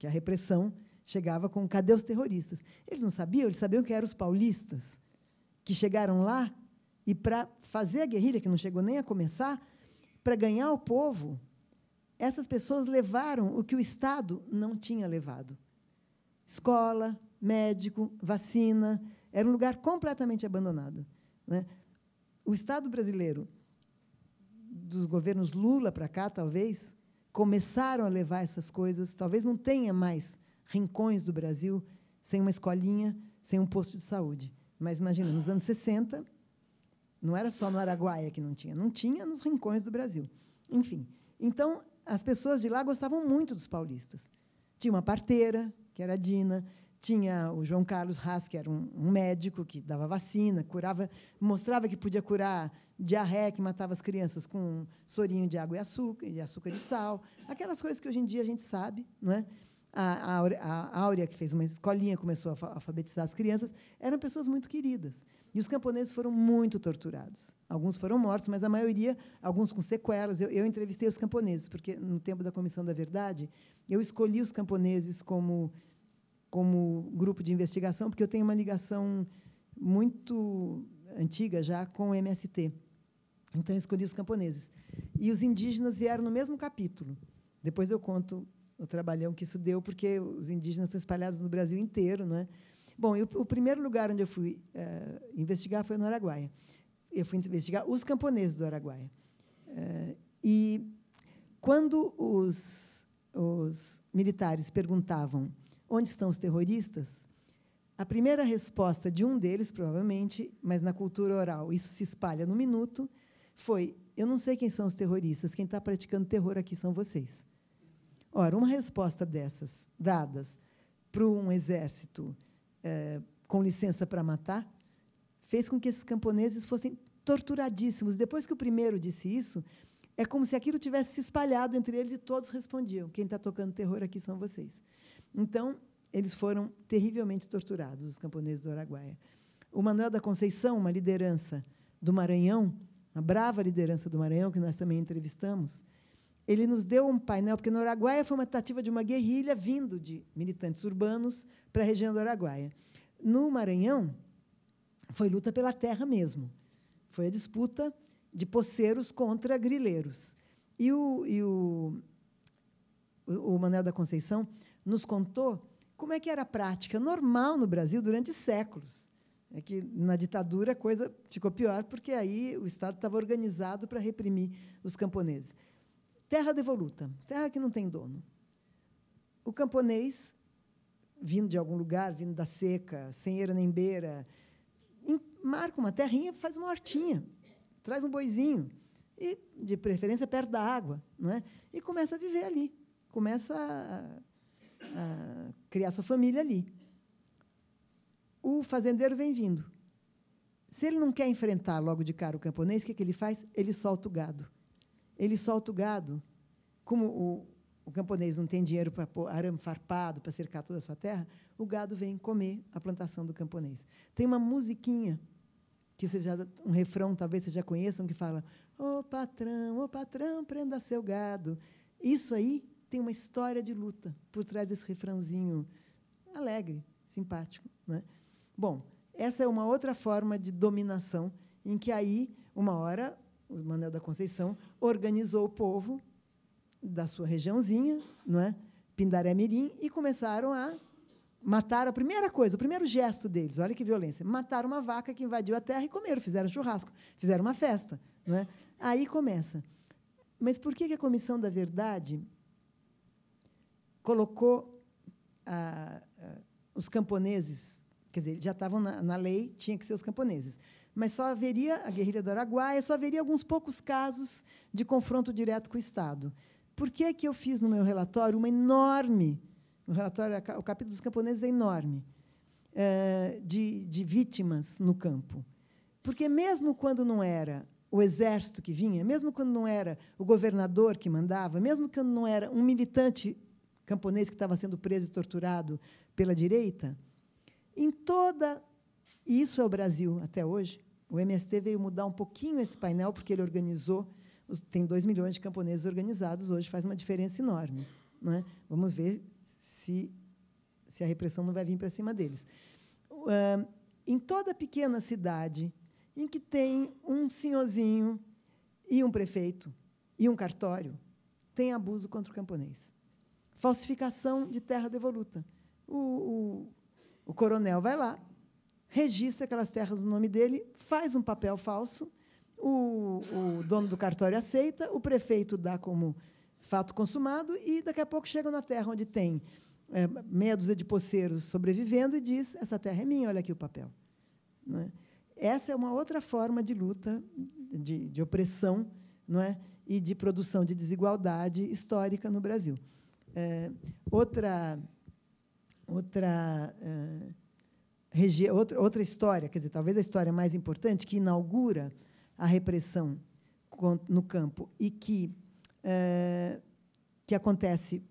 que a repressão chegava com cadê os terroristas? Eles não sabiam, eles sabiam que eram os paulistas que chegaram lá e para fazer a guerrilha, que não chegou nem a começar, para ganhar o povo, essas pessoas levaram o que o Estado não tinha levado: escola, médico, vacina. Era um lugar completamente abandonado. Né? O Estado brasileiro, dos governos Lula para cá, talvez, começaram a levar essas coisas. Talvez não tenha mais rincões do Brasil, sem uma escolinha, sem um posto de saúde. Mas imagina, nos anos 60, não era só no Araguaia que não tinha, não tinha nos rincões do Brasil. Enfim, então as pessoas de lá gostavam muito dos paulistas. Tinha uma parteira, que era a Dina, tinha o João Carlos Haas, que era um, um, médico que dava vacina, curava, mostrava que podia curar diarreia, que matava as crianças com um sorinho de água e açúcar, e açúcar e sal, aquelas coisas que hoje em dia a gente sabe, não é? A, a, Áurea, que fez uma escolinha, começou a alfabetizar as crianças, eram pessoas muito queridas. E os camponeses foram muito torturados. Alguns foram mortos, mas a maioria, alguns com sequelas. Eu, eu entrevistei os camponeses, porque no tempo da Comissão da Verdade, eu escolhi os camponeses como, como grupo de investigação, porque eu tenho uma ligação muito antiga já com o MST. Então, eu escolhi os camponeses. E os indígenas vieram no mesmo capítulo. Depois eu conto o trabalhão que isso deu, porque os indígenas são espalhados no Brasil inteiro. Né? Bom, eu, o primeiro lugar onde eu fui é, investigar foi no Araguaia. Eu fui investigar os camponeses do Araguaia. É, e quando os, os militares perguntavam onde estão os terroristas, a primeira resposta de um deles, provavelmente, mas na cultura oral isso se espalha no minuto, foi: Eu não sei quem são os terroristas, quem está praticando terror aqui são vocês. Ora, uma resposta dessas, dadas para um exército eh, com licença para matar, fez com que esses camponeses fossem torturadíssimos. Depois que o primeiro disse isso, é como se aquilo tivesse se espalhado entre eles e todos respondiam: quem está tocando terror aqui são vocês. Então, eles foram terrivelmente torturados, os camponeses do Araguaia. O Manuel da Conceição, uma liderança do Maranhão, uma brava liderança do Maranhão, que nós também entrevistamos, ele nos deu um painel, porque no Araguaia foi uma tentativa de uma guerrilha vindo de militantes urbanos para a região do Araguaia. No Maranhão, foi luta pela terra mesmo. Foi a disputa de poceiros contra grileiros. E o, e o, o Manuel da Conceição nos contou como é que era a prática normal no Brasil durante séculos. É que na ditadura a coisa ficou pior, porque aí o Estado estava organizado para reprimir os camponeses terra devoluta, terra que não tem dono. O camponês, vindo de algum lugar, vindo da seca, sem eira nem beira, marca uma terrinha, faz uma hortinha, traz um boizinho, e, de preferência, perto da água, não é? e começa a viver ali, começa a, a criar sua família ali. O fazendeiro vem vindo. Se ele não quer enfrentar logo de cara o camponês, o que, é que ele faz? Ele solta o gado ele solta o gado. Como o, o camponês não tem dinheiro para pôr arame farpado, para cercar toda a sua terra, o gado vem comer a plantação do camponês. Tem uma musiquinha, que seja um refrão, talvez vocês já conheçam, que fala: Ô oh, patrão, ô oh, patrão, prenda seu gado. Isso aí tem uma história de luta por trás desse refrãozinho alegre, simpático. Né? Bom, essa é uma outra forma de dominação, em que aí, uma hora, o Manuel da Conceição, organizou o povo da sua regiãozinha, não é? Pindaré Mirim, e começaram a matar a primeira coisa, o primeiro gesto deles, olha que violência, mataram uma vaca que invadiu a terra e comeram, fizeram churrasco, fizeram uma festa. Não é? Aí começa. Mas por que a Comissão da Verdade colocou a, a, os camponeses, quer dizer, já estavam na, na lei, tinha que ser os camponeses, mas só haveria a guerrilha do Araguaia, só haveria alguns poucos casos de confronto direto com o Estado. Por que, que eu fiz no meu relatório uma enorme, o relatório, o capítulo dos camponeses é enorme, eh, de, de vítimas no campo? Porque mesmo quando não era o exército que vinha, mesmo quando não era o governador que mandava, mesmo quando não era um militante camponês que estava sendo preso e torturado pela direita, em toda e isso é o Brasil até hoje o MST veio mudar um pouquinho esse painel, porque ele organizou, tem 2 milhões de camponeses organizados, hoje faz uma diferença enorme. É? Vamos ver se, se a repressão não vai vir para cima deles. Uh, em toda pequena cidade em que tem um senhorzinho e um prefeito e um cartório, tem abuso contra o camponês. Falsificação de terra devoluta. o, o, o coronel vai lá, registra aquelas terras no nome dele, faz um papel falso, o, o dono do cartório aceita, o prefeito dá como fato consumado e daqui a pouco chegam na terra onde tem é, meia dúzia de poceiros sobrevivendo e diz: essa terra é minha, olha aqui o papel. Não é? Essa é uma outra forma de luta, de, de opressão, não é? e de produção de desigualdade histórica no Brasil. É, outra outra é, outra, outra história, quer dizer, talvez a história mais importante, que inaugura a repressão no campo e que, é, que acontece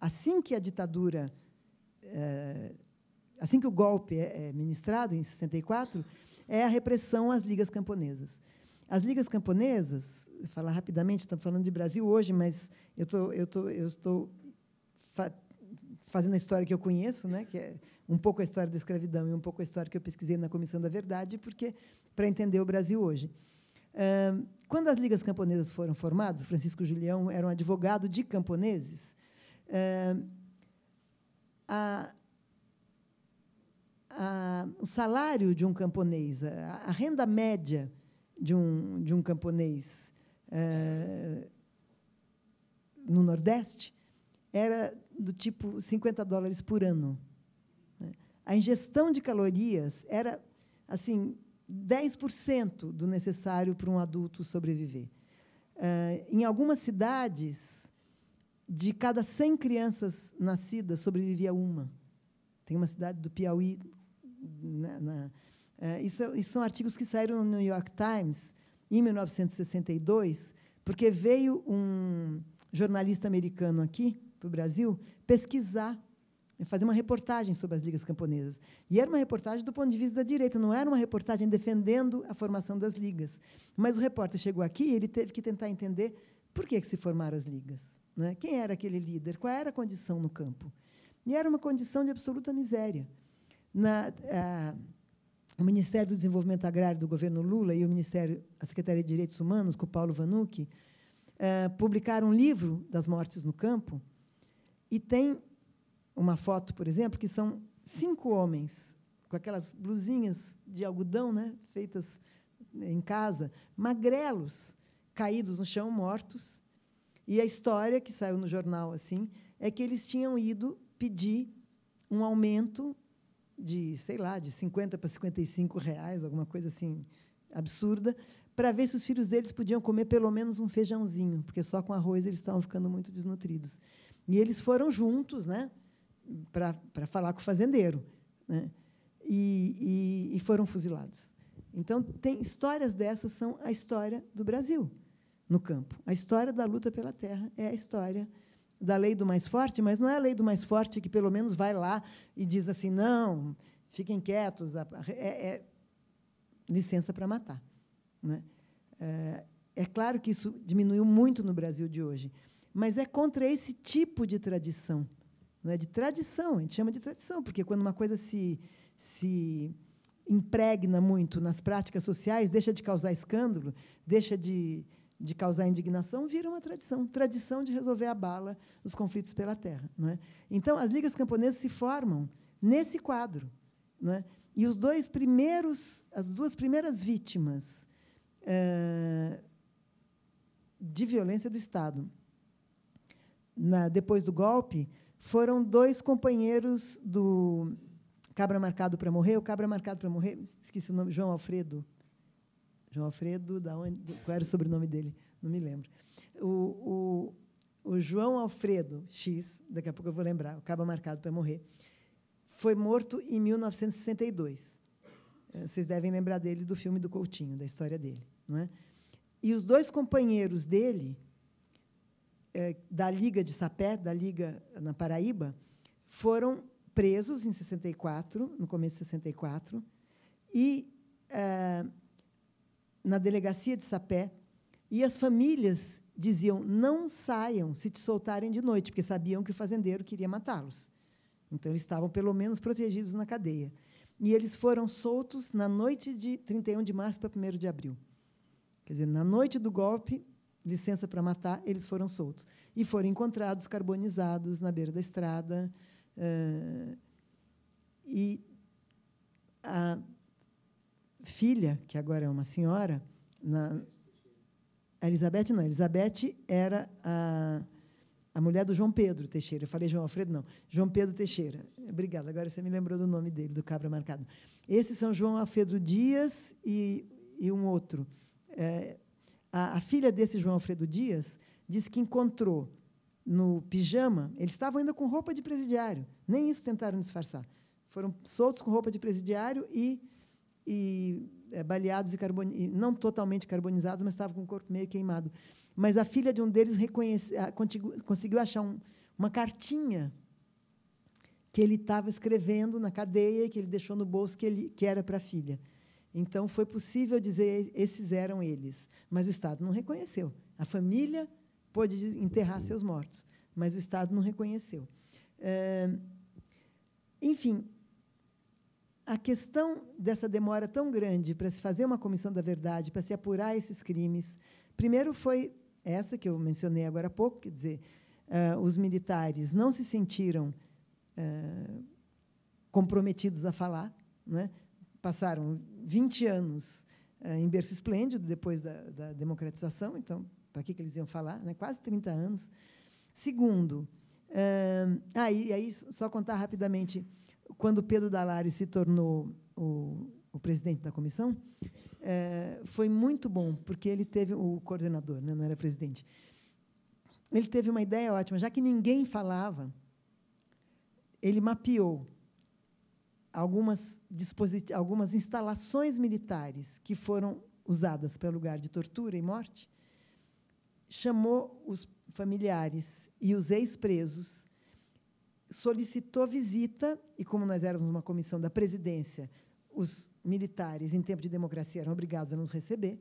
assim que a ditadura, é, assim que o golpe é, é ministrado, em 64, é a repressão às ligas camponesas. As ligas camponesas, falar rapidamente, estamos falando de Brasil hoje, mas eu, tô, eu, tô, eu estou fazendo a história que eu conheço, né, que é um pouco a história da escravidão e um pouco a história que eu pesquisei na Comissão da Verdade, porque para entender o Brasil hoje. Quando as ligas camponesas foram formadas, o Francisco Julião era um advogado de camponeses. A, a, o salário de um camponês, a, a, renda média de um, de um camponês no Nordeste era do tipo 50 dólares por ano. Né? A ingestão de calorias era assim 10% do necessário para um adulto sobreviver. Eh, em algumas cidades, de cada 100 crianças nascidas, sobrevivia uma. Tem uma cidade do Piauí. Né, na, na, eh, isso, isso são artigos que saíram no New York Times em 1962, porque veio um jornalista americano aqui, para o Brasil, pesquisar, né, fazer uma reportagem sobre as ligas camponesas. E era uma reportagem do ponto de vista da direita, não era uma reportagem defendendo a formação das ligas. Mas o repórter chegou aqui e ele teve que tentar entender por que, que se formaram as ligas. Né? Quem era aquele líder? Qual era a condição no campo? E era uma condição de absoluta miséria. Na, o Ministério do Desenvolvimento Agrário do governo Lula e o Ministério, a Secretaria de Direitos Humanos, com o Paulo Vanucci, eh, publicaram um livro das mortes no campo, e tem uma foto, por exemplo, que são cinco homens com aquelas blusinhas de algodão, né, feitas em casa, magrelos, caídos no chão, mortos. E a história que saiu no jornal assim é que eles tinham ido pedir um aumento de, sei lá, de 50 para 55 reais, alguma coisa assim absurda, para ver se os filhos deles podiam comer pelo menos um feijãozinho, porque só com arroz eles estavam ficando muito desnutridos. E eles foram juntos né, para falar com o fazendeiro. Né, e, e, e, foram fuzilados. Então, tem histórias dessas são a história do Brasil no campo. A história da luta pela terra é a história da lei do mais forte, mas não é a lei do mais forte que, pelo menos, vai lá e diz assim: não, fiquem quietos, é, é licença para matar. Né? É, é claro que isso diminuiu muito no Brasil de hoje mas é contra esse tipo de tradição. Não é de tradição, a gente chama de tradição, porque quando uma coisa se, se impregna muito nas práticas sociais, deixa de causar escândalo, deixa de, de causar indignação, vira uma tradição. Tradição de resolver a bala os conflitos pela terra. Não é? Então, as ligas camponesas se formam nesse quadro. Não é? E os dois primeiros, as duas primeiras vítimas é, de violência do Estado na, depois do golpe, foram dois companheiros do Cabra Marcado para Morrer, o Cabra Marcado para Morrer, esqueci o nome, João Alfredo. João Alfredo, da onde, qual era o sobrenome dele? Não me lembro. O, o, o João Alfredo X, daqui a pouco eu vou lembrar, o Cabra Marcado para Morrer, foi morto em 1962. Eh, vocês devem lembrar dele do filme do Coutinho, da história dele. Não é? E os dois companheiros dele, eh, da Liga de Sapé, da Liga na Paraíba, foram presos em 64, no começo de 64, e eh, na delegacia de Sapé. E as famílias diziam: não saiam se te soltarem de noite, porque sabiam que o fazendeiro queria matá-los. Então, eles estavam, pelo menos, protegidos na cadeia. E eles foram soltos na noite de 31 de março para 1 de abril. Quer dizer, na noite do golpe, licença para matar, eles foram soltos. E foram encontrados carbonizados na beira da estrada. Uh, e a filha, que agora é uma senhora, na, Elizabeth não, Elizabeth era a, a mulher do João Pedro Teixeira. Eu falei João Alfredo, não. João Pedro Teixeira. Obrigada, agora você me lembrou do nome dele, do Cabra Marcado. Esses são João Alfredo Dias e, e um outro. É, a, a filha desse João Alfredo Dias disse que encontrou no pijama, eles estavam ainda com roupa de presidiário, nem isso tentaram disfarçar. Foram soltos com roupa de presidiário e, e é, baleados e, não totalmente carbonizados, mas estavam com o corpo meio queimado. Mas a filha de um deles conseguiu achar um, uma cartinha que ele estava escrevendo na cadeia e que ele deixou no bolso que, ele, que era para a filha. Então, foi possível dizer esses eram eles. Mas o Estado não reconheceu. A família pôde enterrar seus mortos, mas o Estado não reconheceu. É, enfim, a questão dessa demora tão grande para se fazer uma comissão da verdade, para se apurar esses crimes, primeiro foi essa que eu mencionei agora há pouco, quer dizer, uh, os militares não se sentiram uh, comprometidos a falar, né? passaram 20 anos eh, em berço esplêndido, depois da, da democratização, então, para que, que eles iam falar? Né? Quase 30 anos. Segundo, uh, eh, ah, e aí, só contar rapidamente, quando Pedro Dalari se tornou o, o presidente da comissão, uh, foi muito bom, porque ele teve, o coordenador, né, não era presidente, ele teve uma ideia ótima, já que ninguém falava, ele mapeou algumas, algumas instalações militares que foram usadas para lugar de tortura e morte, chamou os familiares e os ex-presos, solicitou visita, e como nós éramos uma comissão da presidência, os militares, em tempo de democracia, eram obrigados a nos receber,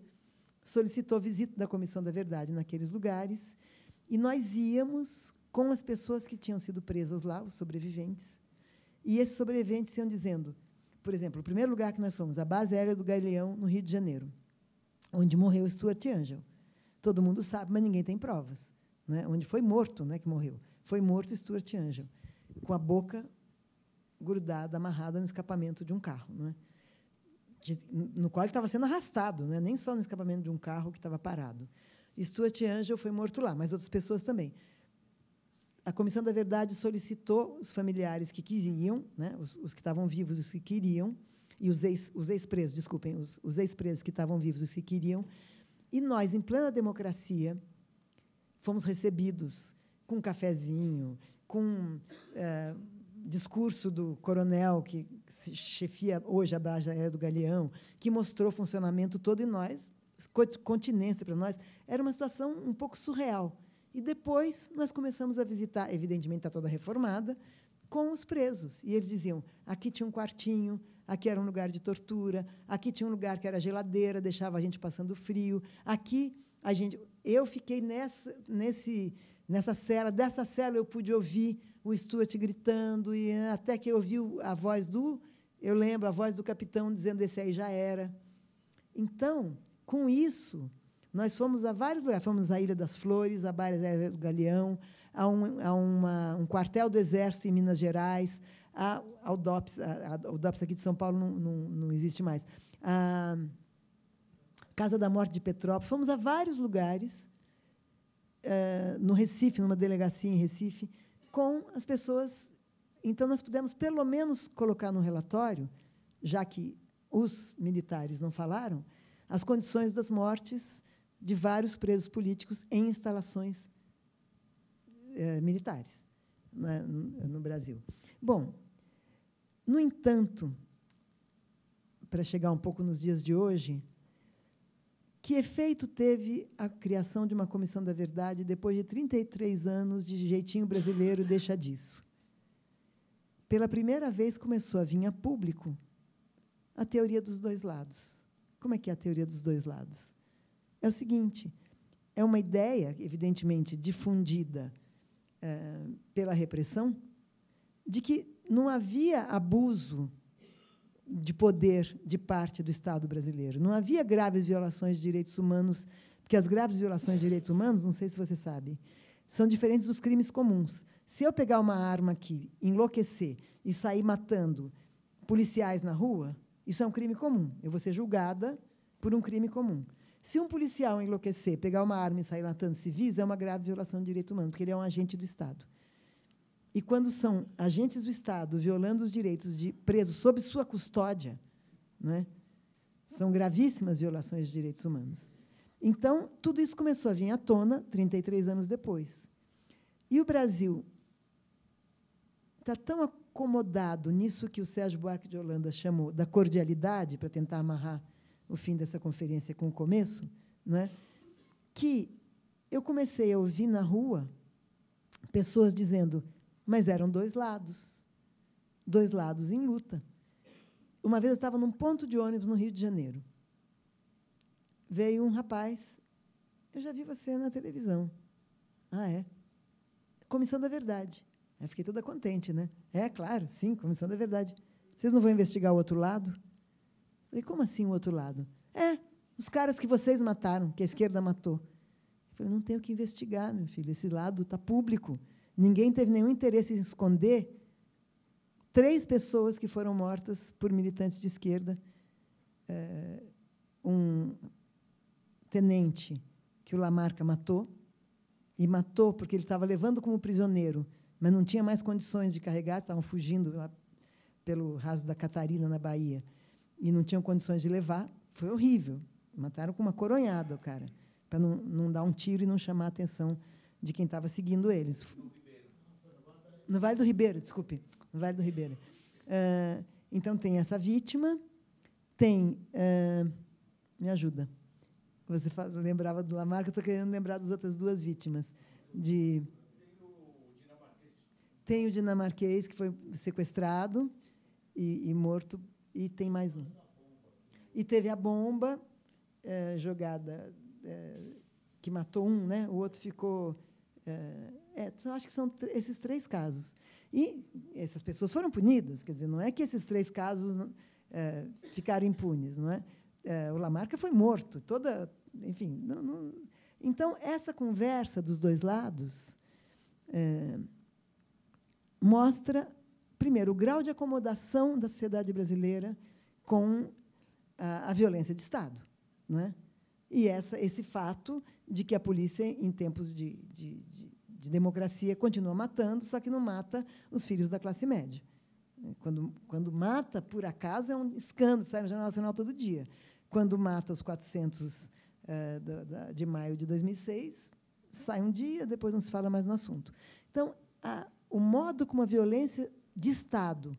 solicitou visita da Comissão da Verdade naqueles lugares, e nós íamos com as pessoas que tinham sido presas lá, os sobreviventes, e esses sobreviventes iam dizendo. Por exemplo, o primeiro lugar que nós fomos, a base aérea do Galeão, no Rio de Janeiro, onde morreu Stuart Angel. Todo mundo sabe, mas ninguém tem provas. Né? Onde foi morto né, que morreu. Foi morto Stuart Angel, com a boca grudada, amarrada no escapamento de um carro. Né? no qual ele estava sendo arrastado, né? nem só no escapamento de um carro que estava parado. Stuart Angel foi morto lá, mas outras pessoas também a Comissão da Verdade solicitou os familiares que quisiam, né, os, os, que estavam vivos, os que queriam, e os, ex, os ex-presos, desculpem, os, os ex-presos que estavam vivos, os que queriam, e nós, em plena democracia, fomos recebidos com um cafezinho, com é, discurso do coronel que chefia hoje a Baja do Galeão, que mostrou o funcionamento todo em nós, continência para nós. Era uma situação um pouco surreal. E depois nós começamos a visitar, evidentemente está toda reformada, com os presos. E eles diziam: aqui tinha um quartinho, aqui era um lugar de tortura, aqui tinha um lugar que era geladeira, deixava a gente passando frio. Aqui a gente, eu fiquei nessa, nesse, nessa cela, dessa cela eu pude ouvir o Stuart gritando e até que eu ouvi a voz do, eu lembro a voz do capitão dizendo esse aí já era. Então, com isso, nós fomos a vários lugares. Fomos à Ilha das Flores, à Baía do Galeão, a, um, a uma, um quartel do Exército em Minas Gerais, a, ao DOPS. A, a, o DOPS aqui de São Paulo não, não, não existe mais. A Casa da Morte de Petrópolis. Fomos a vários lugares, eh, no Recife, numa delegacia em Recife, com as pessoas. Então, nós pudemos, pelo menos, colocar no relatório, já que os militares não falaram, as condições das mortes de vários presos políticos em instalações eh, militares né, no Brasil. Bom, no entanto, para chegar um pouco nos dias de hoje, que efeito teve a criação de uma comissão da verdade depois de 33 anos de jeitinho brasileiro deixa disso? Pela primeira vez começou a vir a público a teoria dos dois lados. Como é que é a teoria dos dois lados? é o seguinte: é uma ideia, evidentemente, difundida é, pela repressão, de que não havia abuso de poder de parte do Estado brasileiro, não havia graves violações de direitos humanos, porque as graves violações de direitos humanos, não sei se você sabe, são diferentes dos crimes comuns. Se eu pegar uma arma aqui, enlouquecer e sair matando policiais na rua, isso é um crime comum. Eu vou ser julgada por um crime comum. Se um policial enlouquecer, pegar uma arma e sair matando civis, é uma grave violação de direito humano, porque ele é um agente do Estado. E quando são agentes do Estado violando os direitos de presos sob sua custódia, é, são gravíssimas violações de direitos humanos. Então, tudo isso começou a vir à tona 33 anos depois. E o Brasil está tão acomodado nisso que o Sérgio Buarque de Holanda chamou da cordialidade, para tentar amarrar o fim dessa conferência com o começo, né? que eu comecei a ouvir na rua pessoas dizendo, mas eram dois lados, dois lados em luta. Uma vez eu estava num ponto de ônibus no Rio de Janeiro. Veio um rapaz, eu já vi você na televisão. Ah, é? Comissão da Verdade. Eu fiquei toda contente, né? É, claro, sim, Comissão da Verdade. Vocês não vão investigar o outro lado? Falei, como assim o outro lado? É, os caras que vocês mataram, que a esquerda matou. Eu falei, não tenho o que investigar, meu filho, esse lado está público. Ninguém teve nenhum interesse em esconder três pessoas que foram mortas por militantes de esquerda. É, um tenente que o Lamarca matou, e matou porque ele estava levando como prisioneiro, mas não tinha mais condições de carregar, estavam fugindo lá pelo raso da Catarina, na Bahia e não tinham condições de levar. Foi horrível. Mataram com uma coronhada, cara, para não, não dar um tiro e não chamar a atenção de quem estava seguindo eles. No Vale do Ribeiro, desculpe. No Vale do Ribeiro. Uh, então, tem essa vítima, tem. Uh, me ajuda. Você fala, lembrava do Lamarca, eu estou querendo lembrar das outras duas vítimas. De, tem o dinamarquês que foi sequestrado e, e morto e tem mais um. E teve a bomba é, jogada é, que matou um, né? O outro ficou. É, é acho que são esses três casos. E essas pessoas foram punidas, quer dizer, não é que esses três casos é, ficaram impunes, não é? é? o Lamarca foi morto, toda, enfim, não, não, então, essa conversa dos dois lados é, mostra primeiro, o grau de acomodação da sociedade brasileira com a, ah, a violência de Estado. Não é? E essa, esse fato de que a polícia, em tempos de, de, de, de democracia, continua matando, só que não mata os filhos da classe média. Quando, quando mata, por acaso, é um escândalo, sai no Jornal Nacional todo dia. Quando mata os 400 eh, ah, da, da, de maio de 2006, sai um dia, depois não se fala mais no assunto. Então, a, o modo como a violência de Estado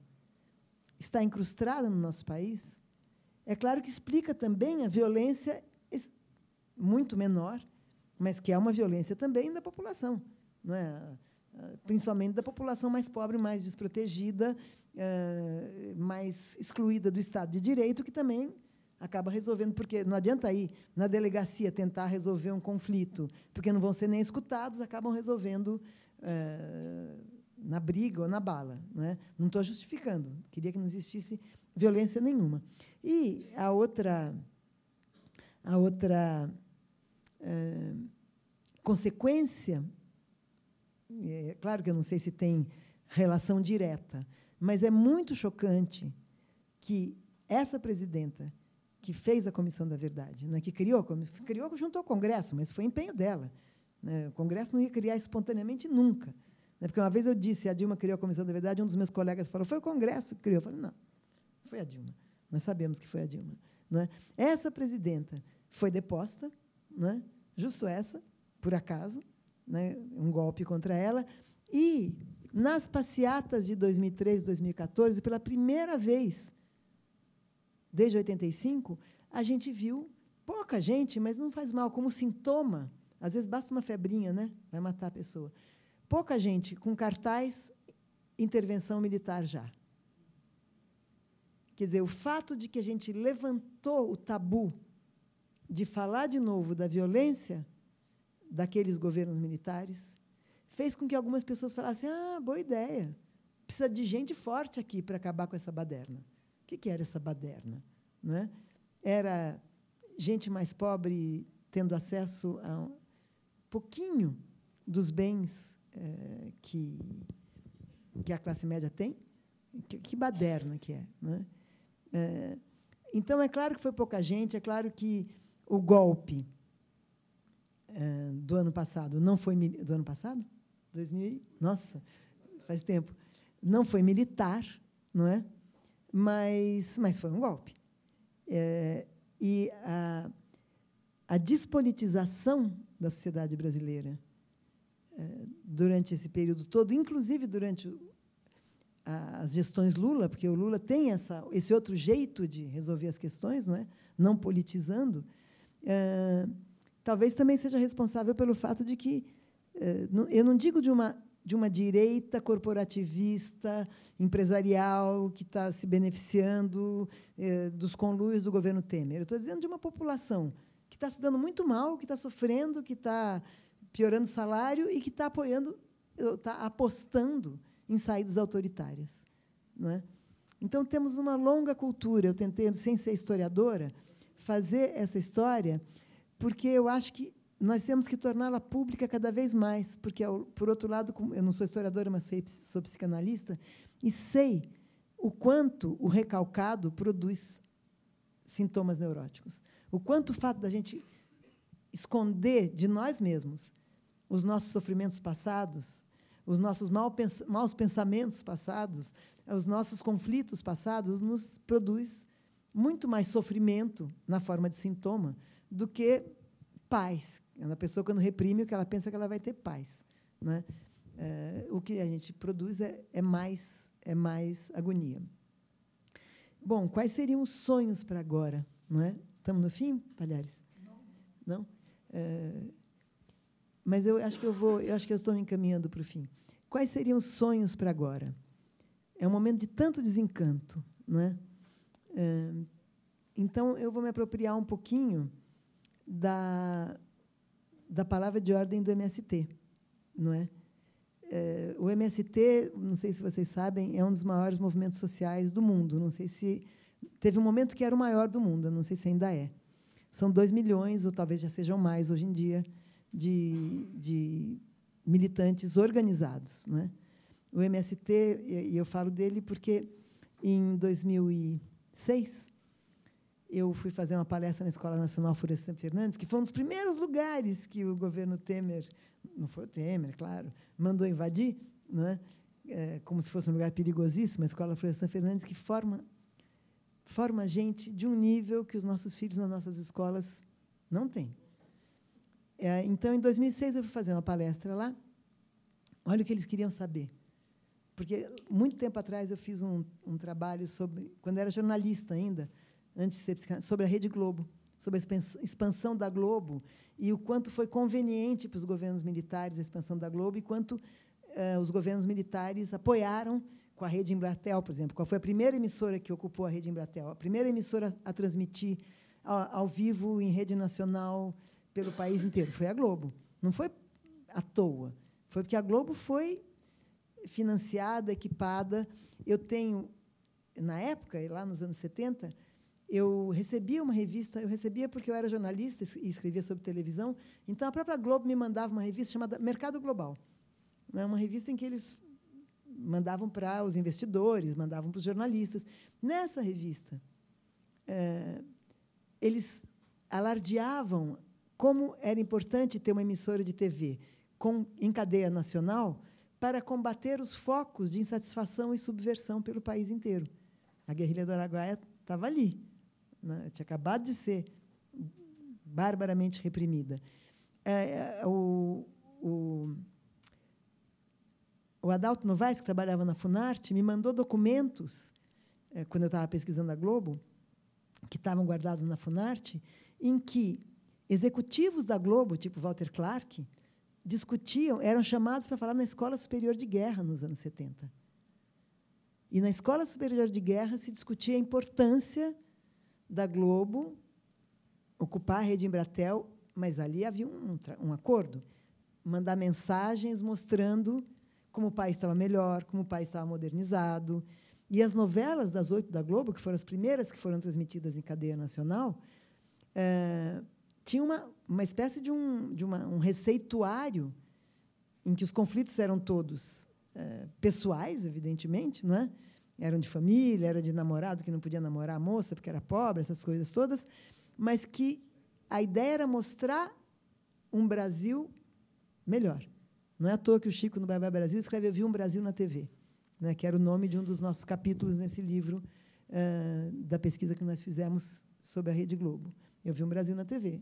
está incrustada no nosso país, é claro que explica também a violência muito menor, mas que é uma violência também da população, não é? Ah, principalmente da população mais pobre, mais desprotegida, ah, mais excluída do Estado de Direito, que também acaba resolvendo, porque não adianta ir na delegacia tentar resolver um conflito, porque não vão ser nem escutados, acabam resolvendo ah, na briga ou na bala. Né? Não estou justificando, queria que não existisse violência nenhuma. E a outra, a outra é, consequência, é, claro que eu não sei se tem relação direta, mas é muito chocante que essa presidenta que fez a comissão da verdade, né, que criou, criou junto ao Congresso, mas foi empenho dela. Né, o Congresso não ia criar espontaneamente nunca. Né, porque uma vez eu disse, a Dilma criou a Comissão da Verdade, um dos meus colegas falou, foi o Congresso que criou. Eu falei, não, foi a Dilma. Nós sabemos que foi a Dilma. Não é? Essa presidenta foi deposta, não é? justo essa, por acaso, é um golpe contra ela. E, nas passeatas de 2003, 2014, pela primeira vez, desde 85, a gente viu pouca gente, mas não faz mal, como sintoma. Às vezes basta uma febrinha, né? Vai matar a pessoa pouca gente com cartaz intervenção militar já. Quer dizer, o fato de que a gente levantou o tabu de falar de novo da violência daqueles governos militares fez com que algumas pessoas falassem: ah, boa ideia, precisa de gente forte aqui para acabar com essa baderna. O que, era essa baderna? Né? Era gente mais pobre tendo acesso a um pouquinho dos bens eh, que, que a classe média tem? Que, que baderna que é, né? é. Então, é claro que foi pouca gente, é claro que o golpe é, do ano passado não foi. Do ano passado? 2000, nossa, faz tempo. Não foi militar, não é? Mas, mas foi um golpe. É, e a, a despolitização da sociedade brasileira eh, durante esse período todo, inclusive durante as gestões Lula, porque o Lula tem essa, esse outro jeito de resolver as questões, não, é? não politizando, é, talvez também seja responsável pelo fato de que, é, eu não digo de uma, de uma direita corporativista, empresarial, que está se beneficiando dos conluios do governo Temer. Eu estou dizendo de uma população que está se dando muito mal, que está sofrendo, que está piorando o salário e que está apoiando, está apostando em saídas autoritárias. Não é? Então, temos uma longa cultura. Eu tentei, sem ser historiadora, fazer essa história, porque eu acho que nós temos que torná-la pública cada vez mais. Porque, por outro lado, eu não sou historiadora, mas sou psicanalista, e sei o quanto o recalcado produz sintomas neuróticos. O quanto o fato da gente esconder de nós mesmos os nossos sofrimentos passados, os nossos maus pensamentos passados, os nossos conflitos passados, nos produz muito mais sofrimento na forma de sintoma do que paz. É a pessoa, quando reprime, o que ela pensa é que ela vai ter paz. Né? É, o que a gente produz é, é, mais, é mais agonia. Bom, quais seriam os sonhos para agora? Não é? Estamos no fim, Palhares? Não? Não? É, mas eu acho que eu vou, eu acho que eu estou me encaminhando para o fim. Quais seriam os sonhos para agora? É um momento de tanto desencanto, não é? é então eu vou me apropriar um pouquinho da da palavra de ordem do MST, não é? é? O MST, não sei se vocês sabem, é um dos maiores movimentos sociais do mundo. Não sei se teve um momento que era o maior do mundo, não sei se ainda é. São 2 milhões, ou talvez já sejam mais hoje em dia, de, de militantes organizados. Né? O MST, e eu falo dele porque em 2006 eu fui fazer uma palestra na Escola Nacional Florestan Fernandes, que foi um dos primeiros lugares que o governo Temer, não foi o Temer, claro, mandou invadir, né? é? como se fosse um lugar perigosíssimo, a Escola Florestan Fernandes, que forma forma gente de um nível que os nossos filhos nas nossas escolas não têm. É, então, em 2006, eu fui fazer uma palestra lá. Olha o que eles queriam saber. Porque, muito tempo atrás, eu fiz um, um trabalho sobre, quando era jornalista ainda, antes de ser psicanalista, sobre a Rede Globo, sobre a expansão da Globo e o quanto foi conveniente para os governos militares a expansão da Globo e quanto é, os governos militares apoiaram com a Rede Embratel, por exemplo, qual foi a primeira emissora que ocupou a Rede Embratel, a primeira emissora a transmitir ao, ao vivo em rede nacional pelo país inteiro, foi a Globo. Não foi à toa. Foi porque a Globo foi financiada, equipada. Eu tenho, na época, lá nos anos 70, eu recebia uma revista, eu recebia porque eu era jornalista e escrevia sobre televisão, então a própria Globo me mandava uma revista chamada Mercado Global. é Uma revista em que eles mandavam para os investidores, mandavam para os jornalistas. Nessa revista, eh, eles alardeavam como era importante ter uma emissora de TV com, em cadeia nacional para combater os focos de insatisfação e subversão pelo país inteiro. A guerrilha do Araguaia estava ali, né? tinha acabado de ser barbaramente reprimida. É, é o, o, o, Adalto Novaes, que trabalhava na Funarte, me mandou documentos, é, quando eu estava pesquisando a Globo, que estavam guardados na Funarte, em que Executivos da Globo, tipo Walter Clark, discutiam, eram chamados para falar na Escola Superior de Guerra nos anos 70. E na Escola Superior de Guerra se discutia a importância da Globo ocupar a rede Embratel, mas ali havia um, um acordo, mandar mensagens mostrando como o país estava melhor, como o país estava modernizado. E as novelas das oito da Globo, que foram as primeiras que foram transmitidas em cadeia nacional, é, tinha uma, uma espécie de, um, de uma, um receituário em que os conflitos eram todos é, pessoais, evidentemente, não é? eram de família, era de namorado que não podia namorar a moça porque era pobre, essas coisas todas, mas que a ideia era mostrar um Brasil melhor. Não é à toa que o Chico, no Bye Brasil, escreve Eu Vi um Brasil na TV, né, que era o nome de um dos nossos capítulos nesse livro uh, da pesquisa que nós fizemos sobre a Rede Globo. Eu vi o um Brasil na TV.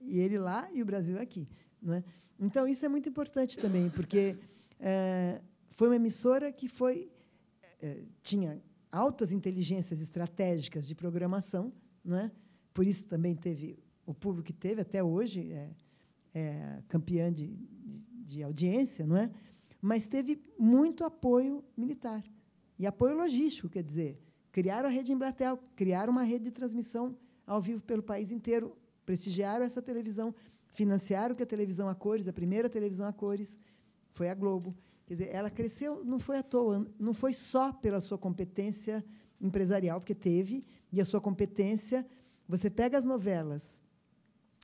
E ele lá e o Brasil aqui. Né? Então, isso é muito importante também, porque é, foi uma emissora que foi é, tinha altas inteligências estratégicas de programação, né? por isso também teve o público que teve até hoje, é, é campeã de, de, de, audiência, não é? mas teve muito apoio militar e apoio logístico, quer dizer, criaram a rede Embratel, criaram uma rede de transmissão ao vivo pelo país inteiro, prestigiaram essa televisão, financiaram que a televisão a cores, a primeira televisão a cores foi a Globo. Quer dizer, ela cresceu, não foi à toa, não foi só pela sua competência empresarial, porque teve, e a sua competência. Você pega as novelas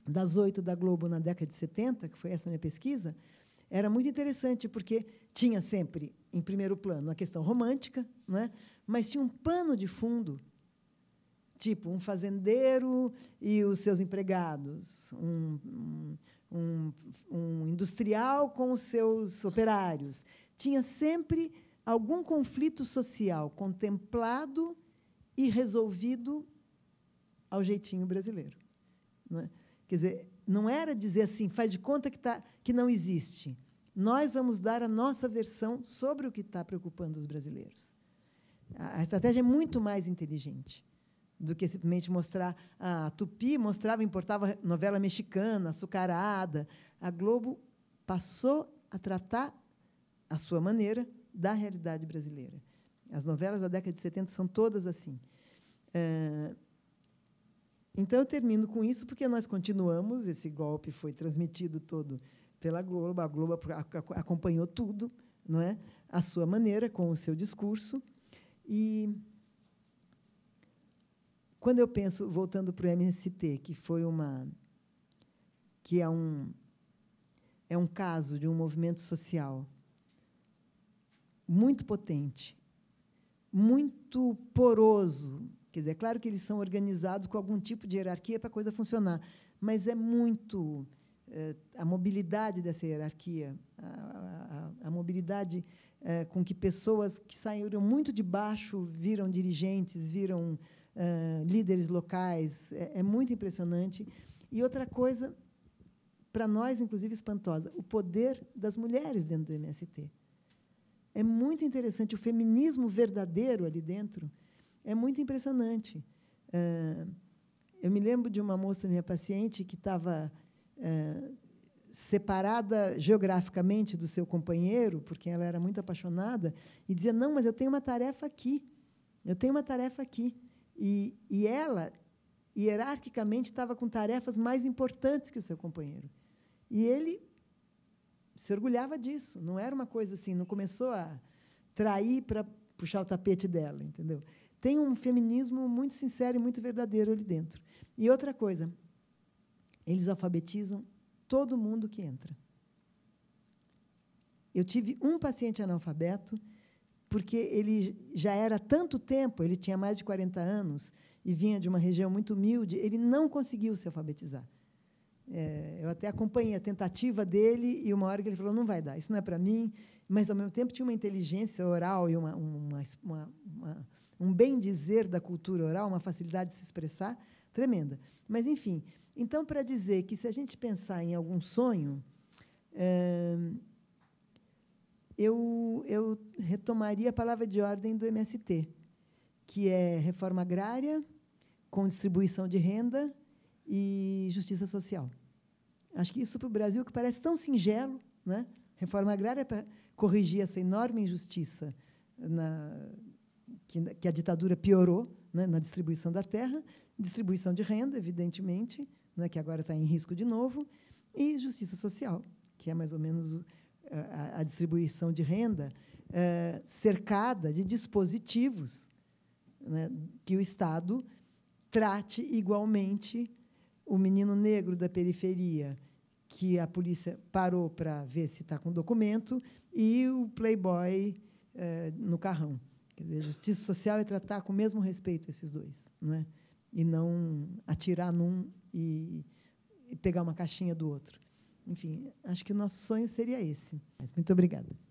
das oito da Globo na década de 70, que foi essa minha pesquisa, era muito interessante, porque tinha sempre, em primeiro plano, a questão romântica, né? mas tinha um pano de fundo Tipo, um fazendeiro e os seus empregados, um, um, um, industrial com os seus operários. Tinha sempre algum conflito social contemplado e resolvido ao jeitinho brasileiro. Não é? Quer dizer, não era dizer assim, faz de conta que, tá, que não existe. Nós vamos dar a nossa versão sobre o que está preocupando os brasileiros. a estratégia é muito mais inteligente do que simplesmente mostrar. A Tupi mostrava, importava novela mexicana, açucarada. A Globo passou a tratar, à sua maneira, da realidade brasileira. As novelas da década de 70 são todas assim. Eh, então, eu termino com isso, porque nós continuamos. Esse golpe foi transmitido todo pela Globo. A Globo acompanhou tudo, não é? à sua maneira, com o seu discurso. E quando eu penso, voltando para o MST, que foi uma. que é um. é um caso de um movimento social muito potente, muito poroso. Quer dizer, é claro que eles são organizados com algum tipo de hierarquia para a coisa funcionar, mas é muito. É, a mobilidade dessa hierarquia, a, a, a mobilidade é, com que pessoas que saíram muito de baixo viram dirigentes, viram líderes locais. É, é muito impressionante. E outra coisa, para nós, inclusive, espantosa, o poder das mulheres dentro do MST. É muito interessante. O feminismo verdadeiro ali dentro é muito impressionante. eu me lembro de uma moça, minha paciente, que estava separada geograficamente do seu companheiro, porque ela era muito apaixonada, e dizia: Não, mas eu tenho uma tarefa aqui. Eu tenho uma tarefa aqui. E, e ela, hierarquicamente, estava com tarefas mais importantes que o seu companheiro. E ele se orgulhava disso. Não era uma coisa assim, não começou a trair para puxar o tapete dela, entendeu? Tem um feminismo muito sincero e muito verdadeiro ali dentro. E outra coisa, eles alfabetizam todo mundo que entra. Eu tive um paciente analfabeto porque ele já era tanto tempo, ele tinha mais de 40 anos e vinha de uma região muito humilde, ele não conseguiu se alfabetizar. É, eu até acompanhei a tentativa dele e uma hora que ele falou não vai dar, isso não é para mim, mas ao mesmo tempo tinha uma inteligência oral e uma, uma, uma, uma um bem dizer da cultura oral, uma facilidade de se expressar tremenda. Mas enfim, então para dizer que se a gente pensar em algum sonho é, eu, eu retomaria a palavra de ordem do MST, que é reforma agrária, com distribuição de renda e justiça social. Acho que isso para o Brasil, que parece tão singelo, né? reforma agrária é para corrigir essa enorme injustiça na, que, que, a ditadura piorou né? na distribuição da terra, distribuição de renda, evidentemente, né? que agora está em risco de novo, e justiça social, que é mais ou menos o, a, distribuição de renda é, cercada de dispositivos né, que o Estado trate igualmente o menino negro da periferia que a polícia parou para ver se está com documento e o playboy é, no carrão. Quer dizer, justiça social é tratar com o mesmo respeito esses dois, não é? e não atirar num e, e pegar uma caixinha do outro. Enfim, acho que o nosso sonho seria esse. Mas muito obrigada.